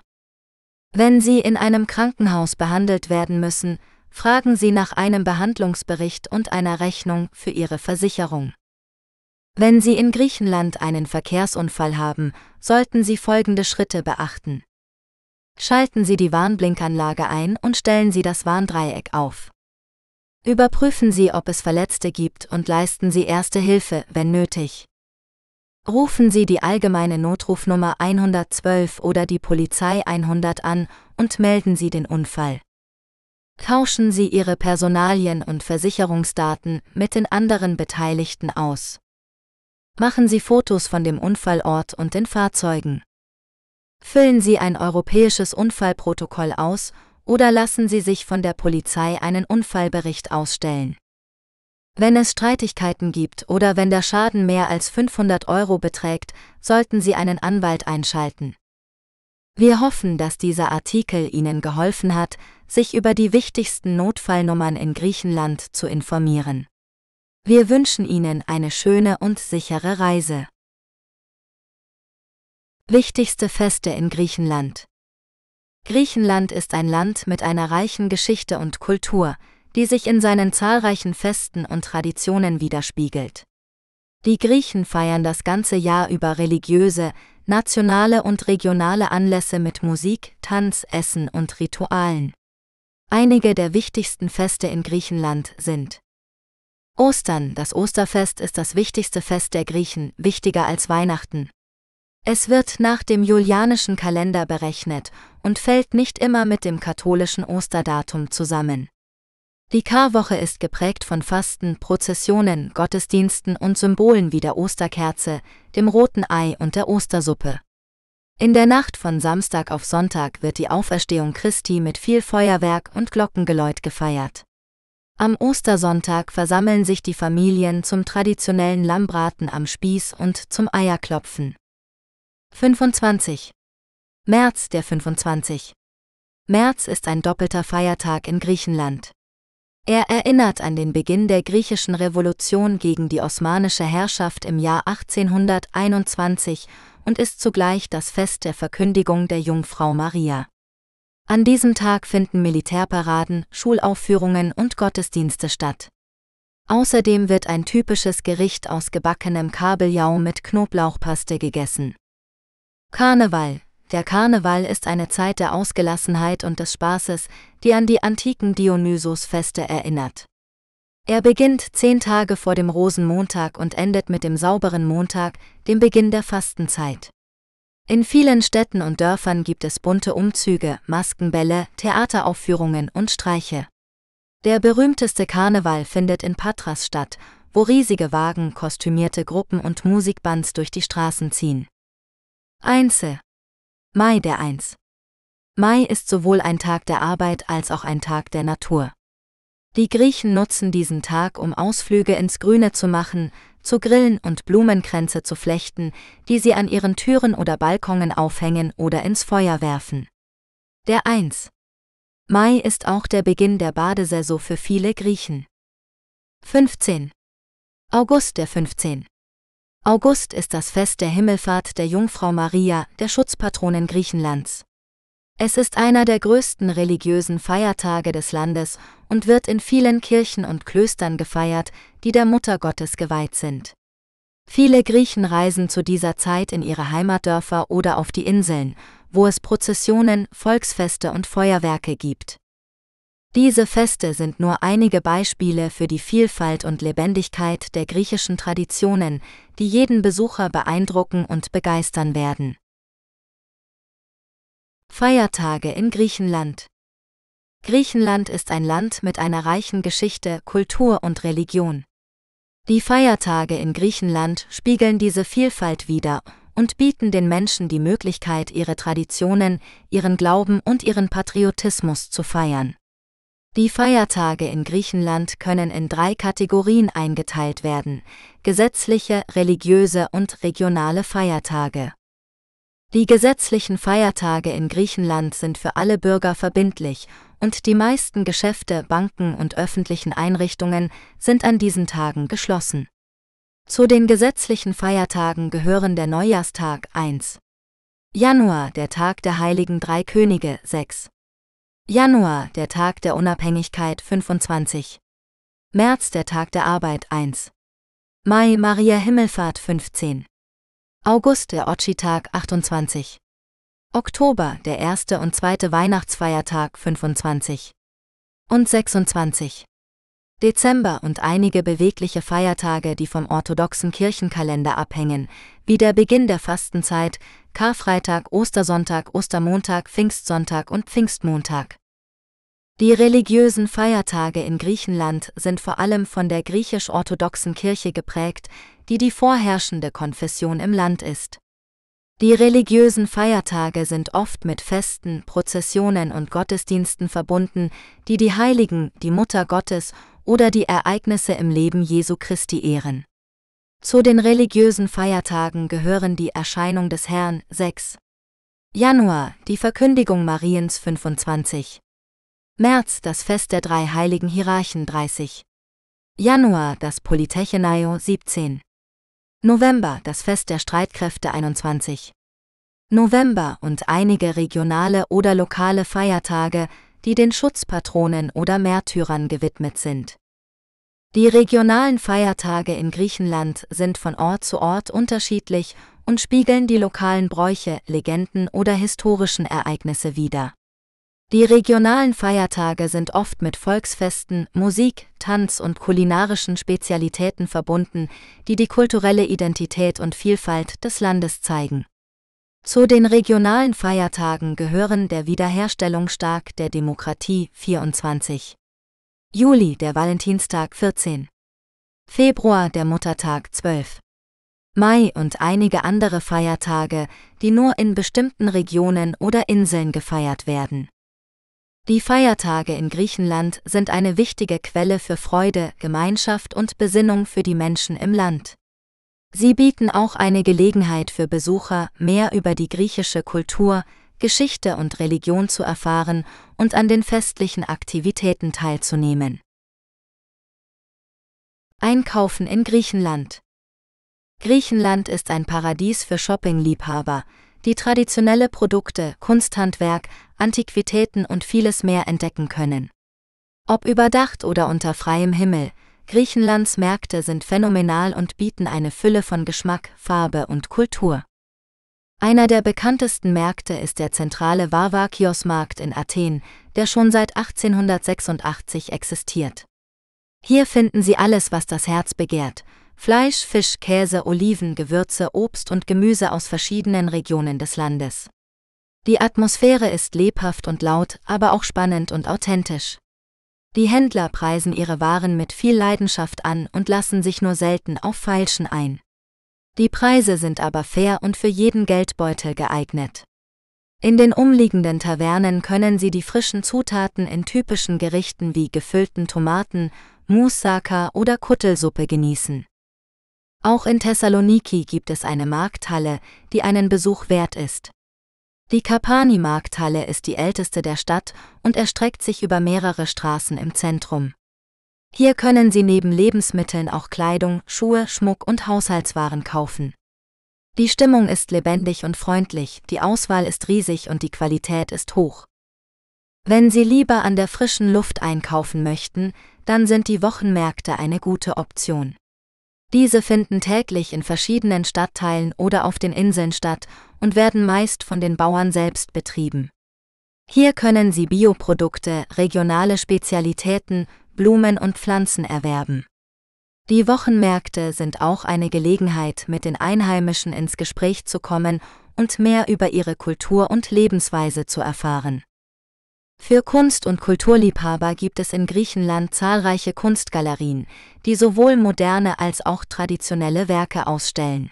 Wenn Sie in einem Krankenhaus behandelt werden müssen, fragen Sie nach einem Behandlungsbericht und einer Rechnung für Ihre Versicherung. Wenn Sie in Griechenland einen Verkehrsunfall haben, sollten Sie folgende Schritte beachten. Schalten Sie die Warnblinkanlage ein und stellen Sie das Warndreieck auf. Überprüfen Sie, ob es Verletzte gibt und leisten Sie erste Hilfe, wenn nötig. Rufen Sie die allgemeine Notrufnummer 112 oder die Polizei 100 an und melden Sie den Unfall. Tauschen Sie Ihre Personalien und Versicherungsdaten mit den anderen Beteiligten aus. Machen Sie Fotos von dem Unfallort und den Fahrzeugen. Füllen Sie ein europäisches Unfallprotokoll aus oder lassen Sie sich von der Polizei einen Unfallbericht ausstellen. Wenn es Streitigkeiten gibt oder wenn der Schaden mehr als 500 Euro beträgt, sollten Sie einen Anwalt einschalten. Wir hoffen, dass dieser Artikel Ihnen geholfen hat, sich über die wichtigsten Notfallnummern in Griechenland zu informieren. Wir wünschen Ihnen eine schöne und sichere Reise. Wichtigste Feste in Griechenland. Griechenland ist ein Land mit einer reichen Geschichte und Kultur, die sich in seinen zahlreichen Festen und Traditionen widerspiegelt. Die Griechen feiern das ganze Jahr über religiöse, nationale und regionale Anlässe mit Musik, Tanz, Essen und Ritualen. Einige der wichtigsten Feste in Griechenland sind Ostern, das Osterfest ist das wichtigste Fest der Griechen, wichtiger als Weihnachten, es wird nach dem julianischen Kalender berechnet und fällt nicht immer mit dem katholischen Osterdatum zusammen. Die Karwoche ist geprägt von Fasten, Prozessionen, Gottesdiensten und Symbolen wie der Osterkerze, dem roten Ei und der Ostersuppe. In der Nacht von Samstag auf Sonntag wird die Auferstehung Christi mit viel Feuerwerk und Glockengeläut gefeiert. Am Ostersonntag versammeln sich die Familien zum traditionellen Lammbraten am Spieß und zum Eierklopfen. 25. März der 25. März ist ein doppelter Feiertag in Griechenland. Er erinnert an den Beginn der griechischen Revolution gegen die osmanische Herrschaft im Jahr 1821 und ist zugleich das Fest der Verkündigung der Jungfrau Maria. An diesem Tag finden Militärparaden, Schulaufführungen und Gottesdienste statt. Außerdem wird ein typisches Gericht aus gebackenem Kabeljau mit Knoblauchpaste gegessen. Karneval. Der Karneval ist eine Zeit der Ausgelassenheit und des Spaßes, die an die antiken Dionysos-Feste erinnert. Er beginnt zehn Tage vor dem Rosenmontag und endet mit dem sauberen Montag, dem Beginn der Fastenzeit. In vielen Städten und Dörfern gibt es bunte Umzüge, Maskenbälle, Theateraufführungen und Streiche. Der berühmteste Karneval findet in Patras statt, wo riesige Wagen, kostümierte Gruppen und Musikbands durch die Straßen ziehen. Einzel. Mai der Eins. Mai ist sowohl ein Tag der Arbeit als auch ein Tag der Natur. Die Griechen nutzen diesen Tag, um Ausflüge ins Grüne zu machen, zu grillen und Blumenkränze zu flechten, die sie an ihren Türen oder Balkonen aufhängen oder ins Feuer werfen. Der 1. Mai ist auch der Beginn der Badesaison für viele Griechen. 15. August der 15. August ist das Fest der Himmelfahrt der Jungfrau Maria, der Schutzpatronin Griechenlands. Es ist einer der größten religiösen Feiertage des Landes und wird in vielen Kirchen und Klöstern gefeiert, die der Mutter Gottes geweiht sind. Viele Griechen reisen zu dieser Zeit in ihre Heimatdörfer oder auf die Inseln, wo es Prozessionen, Volksfeste und Feuerwerke gibt. Diese Feste sind nur einige Beispiele für die Vielfalt und Lebendigkeit der griechischen Traditionen, die jeden Besucher beeindrucken und begeistern werden. Feiertage in Griechenland Griechenland ist ein Land mit einer reichen Geschichte, Kultur und Religion. Die Feiertage in Griechenland spiegeln diese Vielfalt wider und bieten den Menschen die Möglichkeit, ihre Traditionen, ihren Glauben und ihren Patriotismus zu feiern. Die Feiertage in Griechenland können in drei Kategorien eingeteilt werden, gesetzliche, religiöse und regionale Feiertage. Die gesetzlichen Feiertage in Griechenland sind für alle Bürger verbindlich und die meisten Geschäfte, Banken und öffentlichen Einrichtungen sind an diesen Tagen geschlossen. Zu den gesetzlichen Feiertagen gehören der Neujahrstag 1. Januar, der Tag der heiligen drei Könige 6. Januar, der Tag der Unabhängigkeit 25. März, der Tag der Arbeit 1. Mai, Maria Himmelfahrt 15. August, der Otschi-Tag 28. Oktober, der erste und zweite Weihnachtsfeiertag 25. Und 26. Dezember und einige bewegliche Feiertage, die vom orthodoxen Kirchenkalender abhängen, wie der Beginn der Fastenzeit, Karfreitag, Ostersonntag, Ostermontag, Pfingstsonntag und Pfingstmontag. Die religiösen Feiertage in Griechenland sind vor allem von der griechisch-orthodoxen Kirche geprägt, die die vorherrschende Konfession im Land ist. Die religiösen Feiertage sind oft mit Festen, Prozessionen und Gottesdiensten verbunden, die die Heiligen, die Mutter Gottes oder die Ereignisse im Leben Jesu Christi ehren. Zu den religiösen Feiertagen gehören die Erscheinung des Herrn 6. Januar, die Verkündigung Mariens 25. März, das Fest der drei heiligen Hierarchen 30. Januar, das Polytechinaio 17. November, das Fest der Streitkräfte 21. November und einige regionale oder lokale Feiertage, die den Schutzpatronen oder Märtyrern gewidmet sind. Die regionalen Feiertage in Griechenland sind von Ort zu Ort unterschiedlich und spiegeln die lokalen Bräuche, Legenden oder historischen Ereignisse wider. Die regionalen Feiertage sind oft mit Volksfesten, Musik, Tanz und kulinarischen Spezialitäten verbunden, die die kulturelle Identität und Vielfalt des Landes zeigen. Zu den regionalen Feiertagen gehören der Wiederherstellungstag der Demokratie 24. Juli der Valentinstag 14. Februar der Muttertag 12. Mai und einige andere Feiertage, die nur in bestimmten Regionen oder Inseln gefeiert werden. Die Feiertage in Griechenland sind eine wichtige Quelle für Freude, Gemeinschaft und Besinnung für die Menschen im Land. Sie bieten auch eine Gelegenheit für Besucher, mehr über die griechische Kultur, Geschichte und Religion zu erfahren und an den festlichen Aktivitäten teilzunehmen. Einkaufen in Griechenland Griechenland ist ein Paradies für Shoppingliebhaber, die traditionelle Produkte, Kunsthandwerk, Antiquitäten und vieles mehr entdecken können. Ob überdacht oder unter freiem Himmel, Griechenlands Märkte sind phänomenal und bieten eine Fülle von Geschmack, Farbe und Kultur. Einer der bekanntesten Märkte ist der zentrale Varvakios-Markt in Athen, der schon seit 1886 existiert. Hier finden Sie alles, was das Herz begehrt: Fleisch, Fisch, Käse, Oliven, Gewürze, Obst und Gemüse aus verschiedenen Regionen des Landes. Die Atmosphäre ist lebhaft und laut, aber auch spannend und authentisch. Die Händler preisen ihre Waren mit viel Leidenschaft an und lassen sich nur selten auf Feilschen ein. Die Preise sind aber fair und für jeden Geldbeutel geeignet. In den umliegenden Tavernen können Sie die frischen Zutaten in typischen Gerichten wie gefüllten Tomaten, Moussaka oder Kuttelsuppe genießen. Auch in Thessaloniki gibt es eine Markthalle, die einen Besuch wert ist. Die Kapani-Markthalle ist die älteste der Stadt und erstreckt sich über mehrere Straßen im Zentrum. Hier können Sie neben Lebensmitteln auch Kleidung, Schuhe, Schmuck und Haushaltswaren kaufen. Die Stimmung ist lebendig und freundlich, die Auswahl ist riesig und die Qualität ist hoch. Wenn Sie lieber an der frischen Luft einkaufen möchten, dann sind die Wochenmärkte eine gute Option. Diese finden täglich in verschiedenen Stadtteilen oder auf den Inseln statt und werden meist von den Bauern selbst betrieben. Hier können Sie Bioprodukte, regionale Spezialitäten, Blumen und Pflanzen erwerben. Die Wochenmärkte sind auch eine Gelegenheit, mit den Einheimischen ins Gespräch zu kommen und mehr über ihre Kultur und Lebensweise zu erfahren. Für Kunst- und Kulturliebhaber gibt es in Griechenland zahlreiche Kunstgalerien, die sowohl moderne als auch traditionelle Werke ausstellen.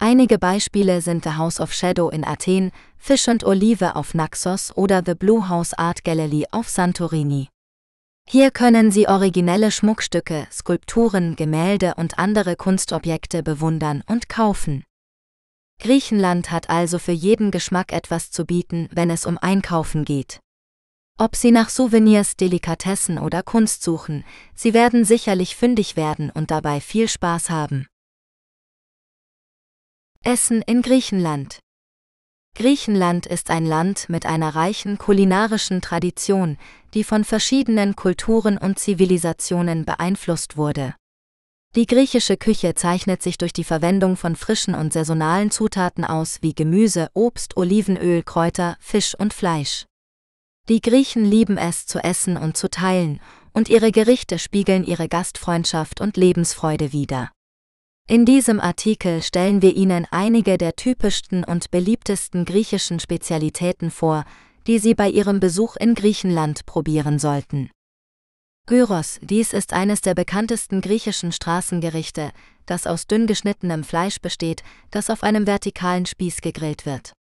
Einige Beispiele sind The House of Shadow in Athen, Fish und Olive auf Naxos oder The Blue House Art Gallery auf Santorini. Hier können Sie originelle Schmuckstücke, Skulpturen, Gemälde und andere Kunstobjekte bewundern und kaufen. Griechenland hat also für jeden Geschmack etwas zu bieten, wenn es um Einkaufen geht. Ob Sie nach Souvenirs, Delikatessen oder Kunst suchen, Sie werden sicherlich fündig werden und dabei viel Spaß haben. Essen in Griechenland Griechenland ist ein Land mit einer reichen kulinarischen Tradition, die von verschiedenen Kulturen und Zivilisationen beeinflusst wurde. Die griechische Küche zeichnet sich durch die Verwendung von frischen und saisonalen Zutaten aus wie Gemüse, Obst, Olivenöl, Kräuter, Fisch und Fleisch. Die Griechen lieben es zu essen und zu teilen, und ihre Gerichte spiegeln ihre Gastfreundschaft und Lebensfreude wider. In diesem Artikel stellen wir Ihnen einige der typischsten und beliebtesten griechischen Spezialitäten vor, die Sie bei Ihrem Besuch in Griechenland probieren sollten. Gyros, dies ist eines der bekanntesten griechischen Straßengerichte, das aus dünn geschnittenem Fleisch besteht, das auf einem vertikalen Spieß gegrillt wird.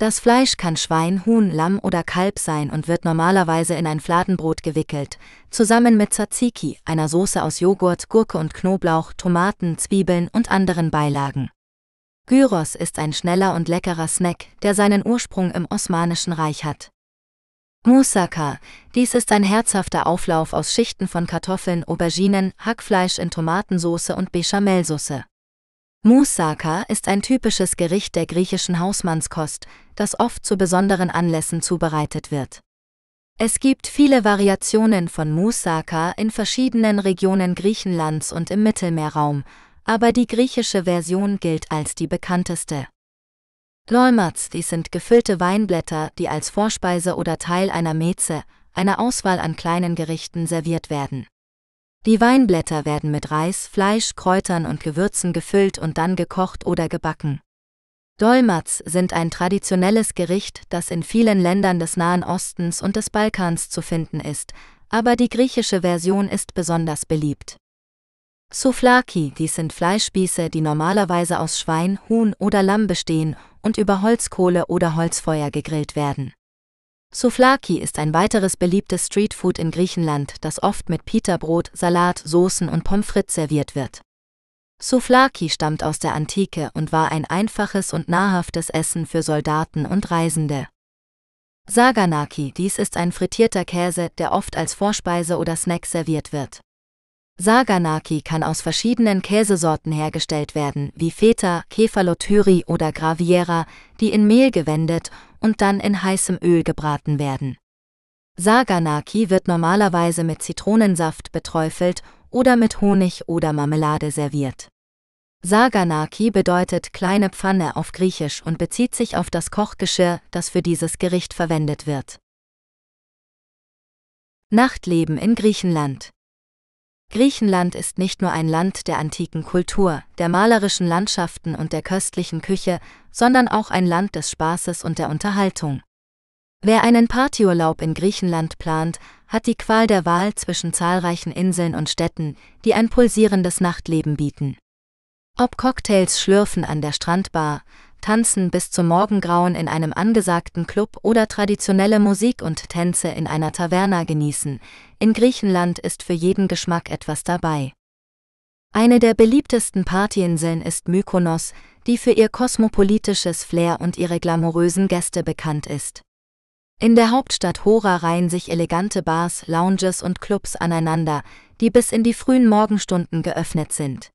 Das Fleisch kann Schwein, Huhn, Lamm oder Kalb sein und wird normalerweise in ein Fladenbrot gewickelt, zusammen mit Tzatziki, einer Soße aus Joghurt, Gurke und Knoblauch, Tomaten, Zwiebeln und anderen Beilagen. Gyros ist ein schneller und leckerer Snack, der seinen Ursprung im Osmanischen Reich hat. Moussaka, dies ist ein herzhafter Auflauf aus Schichten von Kartoffeln, Auberginen, Hackfleisch in Tomatensoße und Bechamelsoße. Moussaka ist ein typisches Gericht der griechischen Hausmannskost, das oft zu besonderen Anlässen zubereitet wird. Es gibt viele Variationen von Moussaka in verschiedenen Regionen Griechenlands und im Mittelmeerraum, aber die griechische Version gilt als die bekannteste. Leumerts, die sind gefüllte Weinblätter, die als Vorspeise oder Teil einer Meze, einer Auswahl an kleinen Gerichten serviert werden. Die Weinblätter werden mit Reis, Fleisch, Kräutern und Gewürzen gefüllt und dann gekocht oder gebacken. Dolmats sind ein traditionelles Gericht, das in vielen Ländern des Nahen Ostens und des Balkans zu finden ist, aber die griechische Version ist besonders beliebt. Souflaki, dies sind Fleischspieße, die normalerweise aus Schwein, Huhn oder Lamm bestehen und über Holzkohle oder Holzfeuer gegrillt werden. Souflaki ist ein weiteres beliebtes Streetfood in Griechenland, das oft mit Pita-Brot, Salat, Soßen und Pommes frites serviert wird. Souflaki stammt aus der Antike und war ein einfaches und nahrhaftes Essen für Soldaten und Reisende. Saganaki, dies ist ein frittierter Käse, der oft als Vorspeise oder Snack serviert wird. Saganaki kann aus verschiedenen Käsesorten hergestellt werden, wie Feta, Kefalotyri oder Graviera, die in Mehl gewendet und dann in heißem Öl gebraten werden. Saganaki wird normalerweise mit Zitronensaft beträufelt oder mit Honig oder Marmelade serviert. Saganaki bedeutet kleine Pfanne auf Griechisch und bezieht sich auf das Kochgeschirr, das für dieses Gericht verwendet wird. Nachtleben in Griechenland Griechenland ist nicht nur ein Land der antiken Kultur, der malerischen Landschaften und der köstlichen Küche, sondern auch ein Land des Spaßes und der Unterhaltung. Wer einen Partyurlaub in Griechenland plant, hat die Qual der Wahl zwischen zahlreichen Inseln und Städten, die ein pulsierendes Nachtleben bieten. Ob Cocktails schlürfen an der Strandbar, Tanzen bis zum Morgengrauen in einem angesagten Club oder traditionelle Musik und Tänze in einer Taverna genießen. In Griechenland ist für jeden Geschmack etwas dabei. Eine der beliebtesten Partyinseln ist Mykonos, die für ihr kosmopolitisches Flair und ihre glamourösen Gäste bekannt ist. In der Hauptstadt Hora reihen sich elegante Bars, Lounges und Clubs aneinander, die bis in die frühen Morgenstunden geöffnet sind.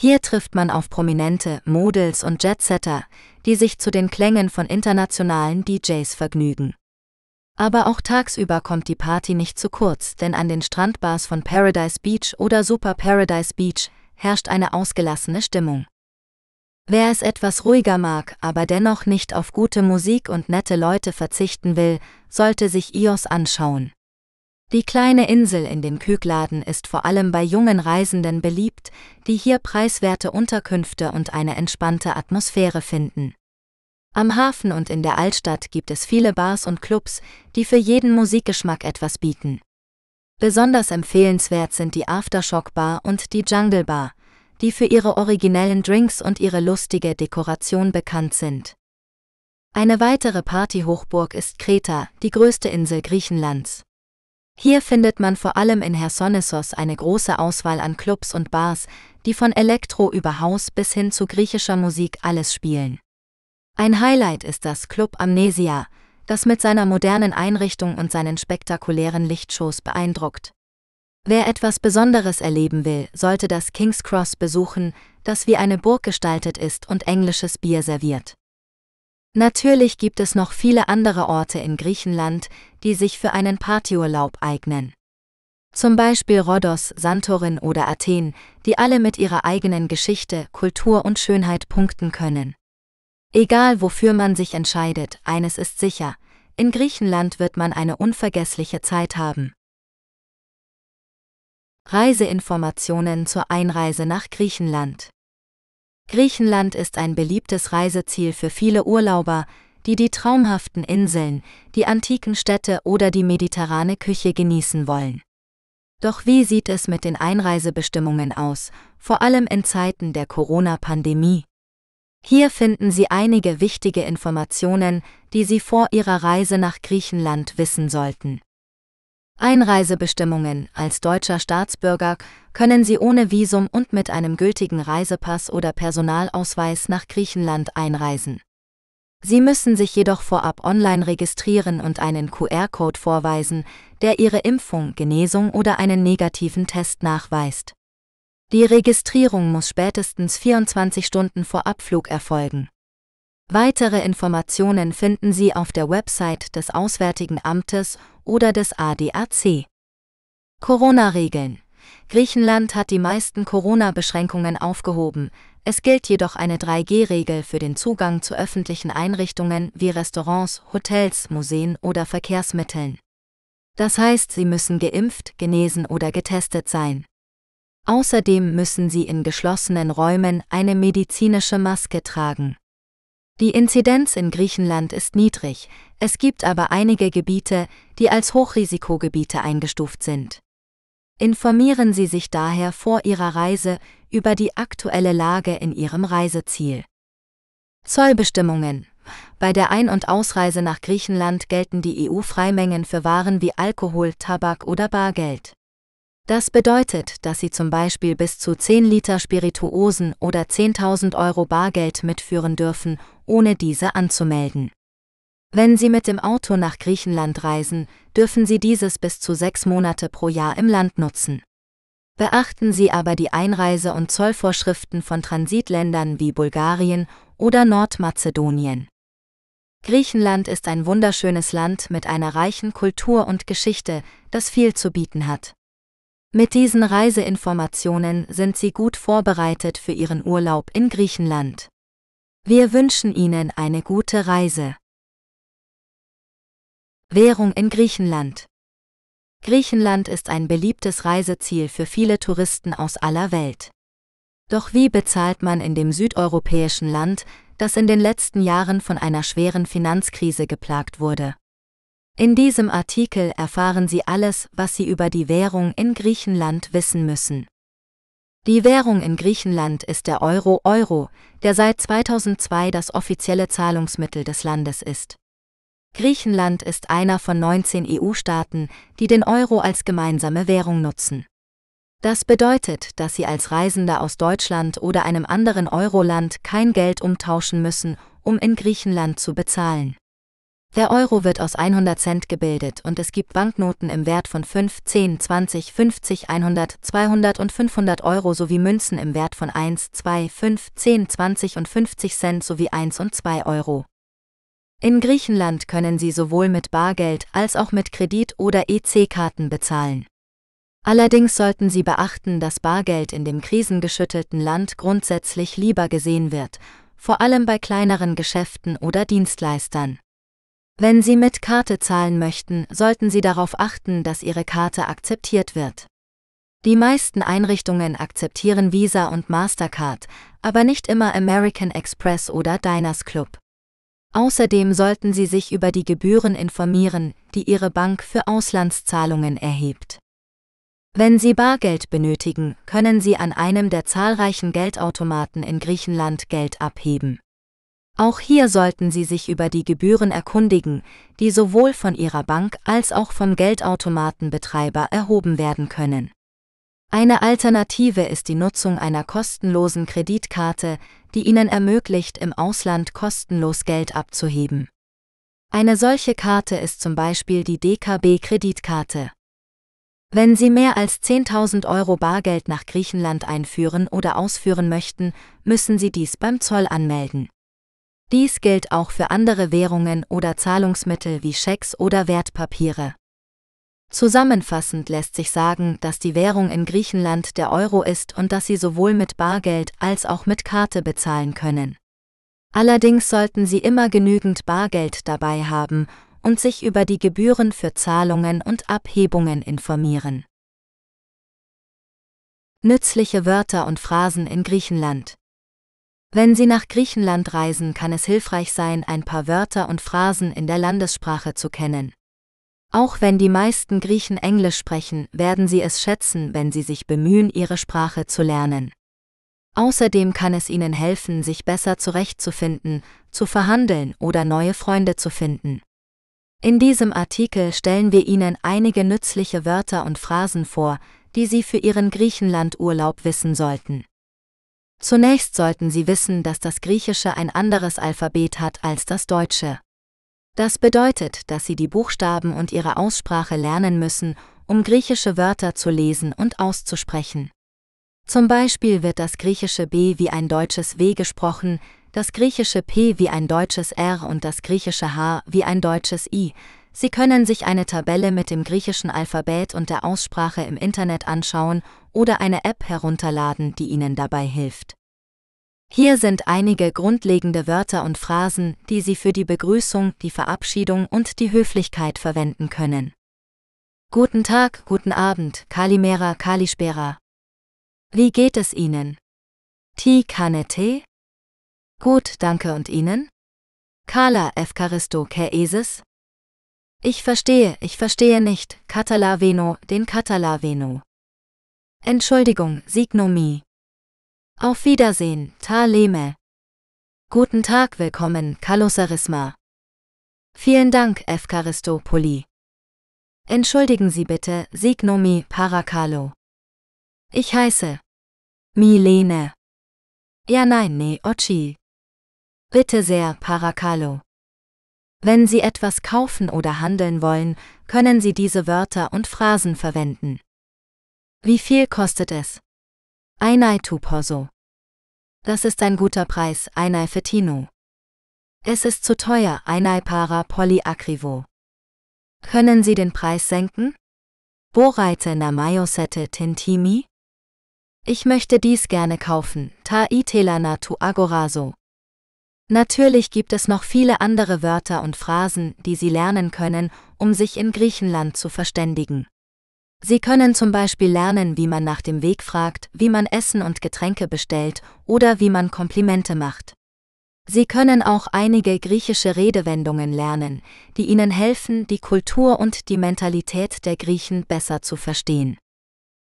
Hier trifft man auf prominente Models und Jetsetter, die sich zu den Klängen von internationalen DJs vergnügen. Aber auch tagsüber kommt die Party nicht zu kurz, denn an den Strandbars von Paradise Beach oder Super Paradise Beach herrscht eine ausgelassene Stimmung. Wer es etwas ruhiger mag, aber dennoch nicht auf gute Musik und nette Leute verzichten will, sollte sich IOS anschauen. Die kleine Insel in dem Kügladen ist vor allem bei jungen Reisenden beliebt, die hier preiswerte Unterkünfte und eine entspannte Atmosphäre finden. Am Hafen und in der Altstadt gibt es viele Bars und Clubs, die für jeden Musikgeschmack etwas bieten. Besonders empfehlenswert sind die Aftershock Bar und die Jungle Bar, die für ihre originellen Drinks und ihre lustige Dekoration bekannt sind. Eine weitere Partyhochburg ist Kreta, die größte Insel Griechenlands. Hier findet man vor allem in Chersonesos eine große Auswahl an Clubs und Bars, die von Elektro über Haus bis hin zu griechischer Musik alles spielen. Ein Highlight ist das Club Amnesia, das mit seiner modernen Einrichtung und seinen spektakulären Lichtshows beeindruckt. Wer etwas Besonderes erleben will, sollte das King's Cross besuchen, das wie eine Burg gestaltet ist und englisches Bier serviert. Natürlich gibt es noch viele andere Orte in Griechenland, die sich für einen Partyurlaub eignen. Zum Beispiel Rhodos, Santorin oder Athen, die alle mit ihrer eigenen Geschichte, Kultur und Schönheit punkten können. Egal wofür man sich entscheidet, eines ist sicher, in Griechenland wird man eine unvergessliche Zeit haben. Reiseinformationen zur Einreise nach Griechenland Griechenland ist ein beliebtes Reiseziel für viele Urlauber, die die traumhaften Inseln, die antiken Städte oder die mediterrane Küche genießen wollen. Doch wie sieht es mit den Einreisebestimmungen aus, vor allem in Zeiten der Corona-Pandemie? Hier finden Sie einige wichtige Informationen, die Sie vor Ihrer Reise nach Griechenland wissen sollten. Einreisebestimmungen Als deutscher Staatsbürger können Sie ohne Visum und mit einem gültigen Reisepass oder Personalausweis nach Griechenland einreisen. Sie müssen sich jedoch vorab online registrieren und einen QR-Code vorweisen, der Ihre Impfung, Genesung oder einen negativen Test nachweist. Die Registrierung muss spätestens 24 Stunden vor Abflug erfolgen. Weitere Informationen finden Sie auf der Website des Auswärtigen Amtes oder des ADAC. Corona-Regeln. Griechenland hat die meisten Corona-Beschränkungen aufgehoben, es gilt jedoch eine 3G-Regel für den Zugang zu öffentlichen Einrichtungen wie Restaurants, Hotels, Museen oder Verkehrsmitteln. Das heißt, sie müssen geimpft, genesen oder getestet sein. Außerdem müssen sie in geschlossenen Räumen eine medizinische Maske tragen. Die Inzidenz in Griechenland ist niedrig, es gibt aber einige Gebiete, die als Hochrisikogebiete eingestuft sind. Informieren Sie sich daher vor Ihrer Reise über die aktuelle Lage in Ihrem Reiseziel. Zollbestimmungen. Bei der Ein- und Ausreise nach Griechenland gelten die EU-Freimengen für Waren wie Alkohol, Tabak oder Bargeld. Das bedeutet, dass Sie zum Beispiel bis zu 10 Liter Spirituosen oder 10.000 Euro Bargeld mitführen dürfen, ohne diese anzumelden. Wenn Sie mit dem Auto nach Griechenland reisen, dürfen Sie dieses bis zu sechs Monate pro Jahr im Land nutzen. Beachten Sie aber die Einreise- und Zollvorschriften von Transitländern wie Bulgarien oder Nordmazedonien. Griechenland ist ein wunderschönes Land mit einer reichen Kultur und Geschichte, das viel zu bieten hat. Mit diesen Reiseinformationen sind Sie gut vorbereitet für Ihren Urlaub in Griechenland. Wir wünschen Ihnen eine gute Reise. Währung in Griechenland. Griechenland ist ein beliebtes Reiseziel für viele Touristen aus aller Welt. Doch wie bezahlt man in dem südeuropäischen Land, das in den letzten Jahren von einer schweren Finanzkrise geplagt wurde? In diesem Artikel erfahren Sie alles, was Sie über die Währung in Griechenland wissen müssen. Die Währung in Griechenland ist der Euro Euro, der seit 2002 das offizielle Zahlungsmittel des Landes ist. Griechenland ist einer von 19 EU-Staaten, die den Euro als gemeinsame Währung nutzen. Das bedeutet, dass Sie als Reisender aus Deutschland oder einem anderen Euroland kein Geld umtauschen müssen, um in Griechenland zu bezahlen. Der Euro wird aus 100 Cent gebildet und es gibt Banknoten im Wert von 5, 10, 20, 50, 100, 200 und 500 Euro sowie Münzen im Wert von 1, 2, 5, 10, 20 und 50 Cent sowie 1 und 2 Euro. In Griechenland können Sie sowohl mit Bargeld als auch mit Kredit- oder EC-Karten bezahlen. Allerdings sollten Sie beachten, dass Bargeld in dem krisengeschüttelten Land grundsätzlich lieber gesehen wird, vor allem bei kleineren Geschäften oder Dienstleistern. Wenn Sie mit Karte zahlen möchten, sollten Sie darauf achten, dass Ihre Karte akzeptiert wird. Die meisten Einrichtungen akzeptieren Visa und Mastercard, aber nicht immer American Express oder Diners Club. Außerdem sollten Sie sich über die Gebühren informieren, die Ihre Bank für Auslandszahlungen erhebt. Wenn Sie Bargeld benötigen, können Sie an einem der zahlreichen Geldautomaten in Griechenland Geld abheben. Auch hier sollten Sie sich über die Gebühren erkundigen, die sowohl von Ihrer Bank als auch vom Geldautomatenbetreiber erhoben werden können. Eine Alternative ist die Nutzung einer kostenlosen Kreditkarte, die Ihnen ermöglicht, im Ausland kostenlos Geld abzuheben. Eine solche Karte ist zum Beispiel die DKB-Kreditkarte. Wenn Sie mehr als 10.000 Euro Bargeld nach Griechenland einführen oder ausführen möchten, müssen Sie dies beim Zoll anmelden. Dies gilt auch für andere Währungen oder Zahlungsmittel wie Schecks oder Wertpapiere. Zusammenfassend lässt sich sagen, dass die Währung in Griechenland der Euro ist und dass Sie sowohl mit Bargeld als auch mit Karte bezahlen können. Allerdings sollten Sie immer genügend Bargeld dabei haben und sich über die Gebühren für Zahlungen und Abhebungen informieren. Nützliche Wörter und Phrasen in Griechenland wenn Sie nach Griechenland reisen, kann es hilfreich sein, ein paar Wörter und Phrasen in der Landessprache zu kennen. Auch wenn die meisten Griechen Englisch sprechen, werden sie es schätzen, wenn sie sich bemühen, ihre Sprache zu lernen. Außerdem kann es ihnen helfen, sich besser zurechtzufinden, zu verhandeln oder neue Freunde zu finden. In diesem Artikel stellen wir Ihnen einige nützliche Wörter und Phrasen vor, die Sie für Ihren Griechenlandurlaub wissen sollten. Zunächst sollten Sie wissen, dass das Griechische ein anderes Alphabet hat als das Deutsche. Das bedeutet, dass Sie die Buchstaben und ihre Aussprache lernen müssen, um griechische Wörter zu lesen und auszusprechen. Zum Beispiel wird das griechische B wie ein deutsches W gesprochen, das griechische P wie ein deutsches R und das griechische H wie ein deutsches I, Sie können sich eine Tabelle mit dem griechischen Alphabet und der Aussprache im Internet anschauen oder eine App herunterladen, die Ihnen dabei hilft. Hier sind einige grundlegende Wörter und Phrasen, die Sie für die Begrüßung, die Verabschiedung und die Höflichkeit verwenden können. Guten Tag, guten Abend, Kalimera, Kalispera. Wie geht es Ihnen? Ti kanete? Gut, danke und Ihnen? Kala Efkaristo Keeses? Ich verstehe, ich verstehe nicht, Catalaveno, den Catalaveno. Entschuldigung, Signomi. Auf Wiedersehen, Taleme. Guten Tag, willkommen, Kalosarisma. Vielen Dank, Efkaristopoli. Entschuldigen Sie bitte, Signomi Parakalo. Ich heiße Milene. Ja, nein, nee, Ochi. Bitte sehr, Parakalo. Wenn Sie etwas kaufen oder handeln wollen, können Sie diese Wörter und Phrasen verwenden. Wie viel kostet es? Einai tu poso. Das ist ein guter Preis, einai fetino. Es ist zu teuer, einai para polyacrivo. Können Sie den Preis senken? Boreite na mayosete tintimi? Ich möchte dies gerne kaufen, ta itela na tu agoraso. Natürlich gibt es noch viele andere Wörter und Phrasen, die Sie lernen können, um sich in Griechenland zu verständigen. Sie können zum Beispiel lernen, wie man nach dem Weg fragt, wie man Essen und Getränke bestellt oder wie man Komplimente macht. Sie können auch einige griechische Redewendungen lernen, die Ihnen helfen, die Kultur und die Mentalität der Griechen besser zu verstehen.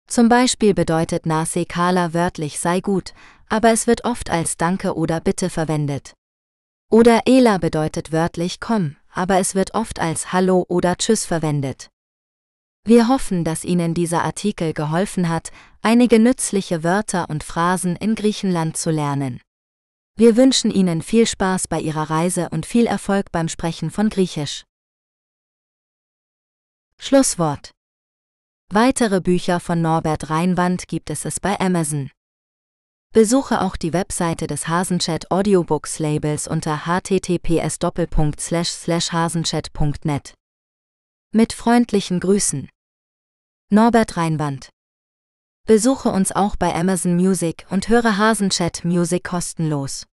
Zum Beispiel bedeutet Nasekala wörtlich sei gut, aber es wird oft als Danke oder Bitte verwendet. Oder Ela bedeutet wörtlich komm, aber es wird oft als Hallo oder Tschüss verwendet. Wir hoffen, dass Ihnen dieser Artikel geholfen hat, einige nützliche Wörter und Phrasen in Griechenland zu lernen. Wir wünschen Ihnen viel Spaß bei Ihrer Reise und viel Erfolg beim Sprechen von Griechisch. Schlusswort. Weitere Bücher von Norbert Reinwand gibt es es bei Amazon. Besuche auch die Webseite des Hasenchat Audiobooks Labels unter https://hasenchat.net. Mit freundlichen Grüßen. Norbert Reinwand. Besuche uns auch bei Amazon Music und höre Hasenchat Music kostenlos.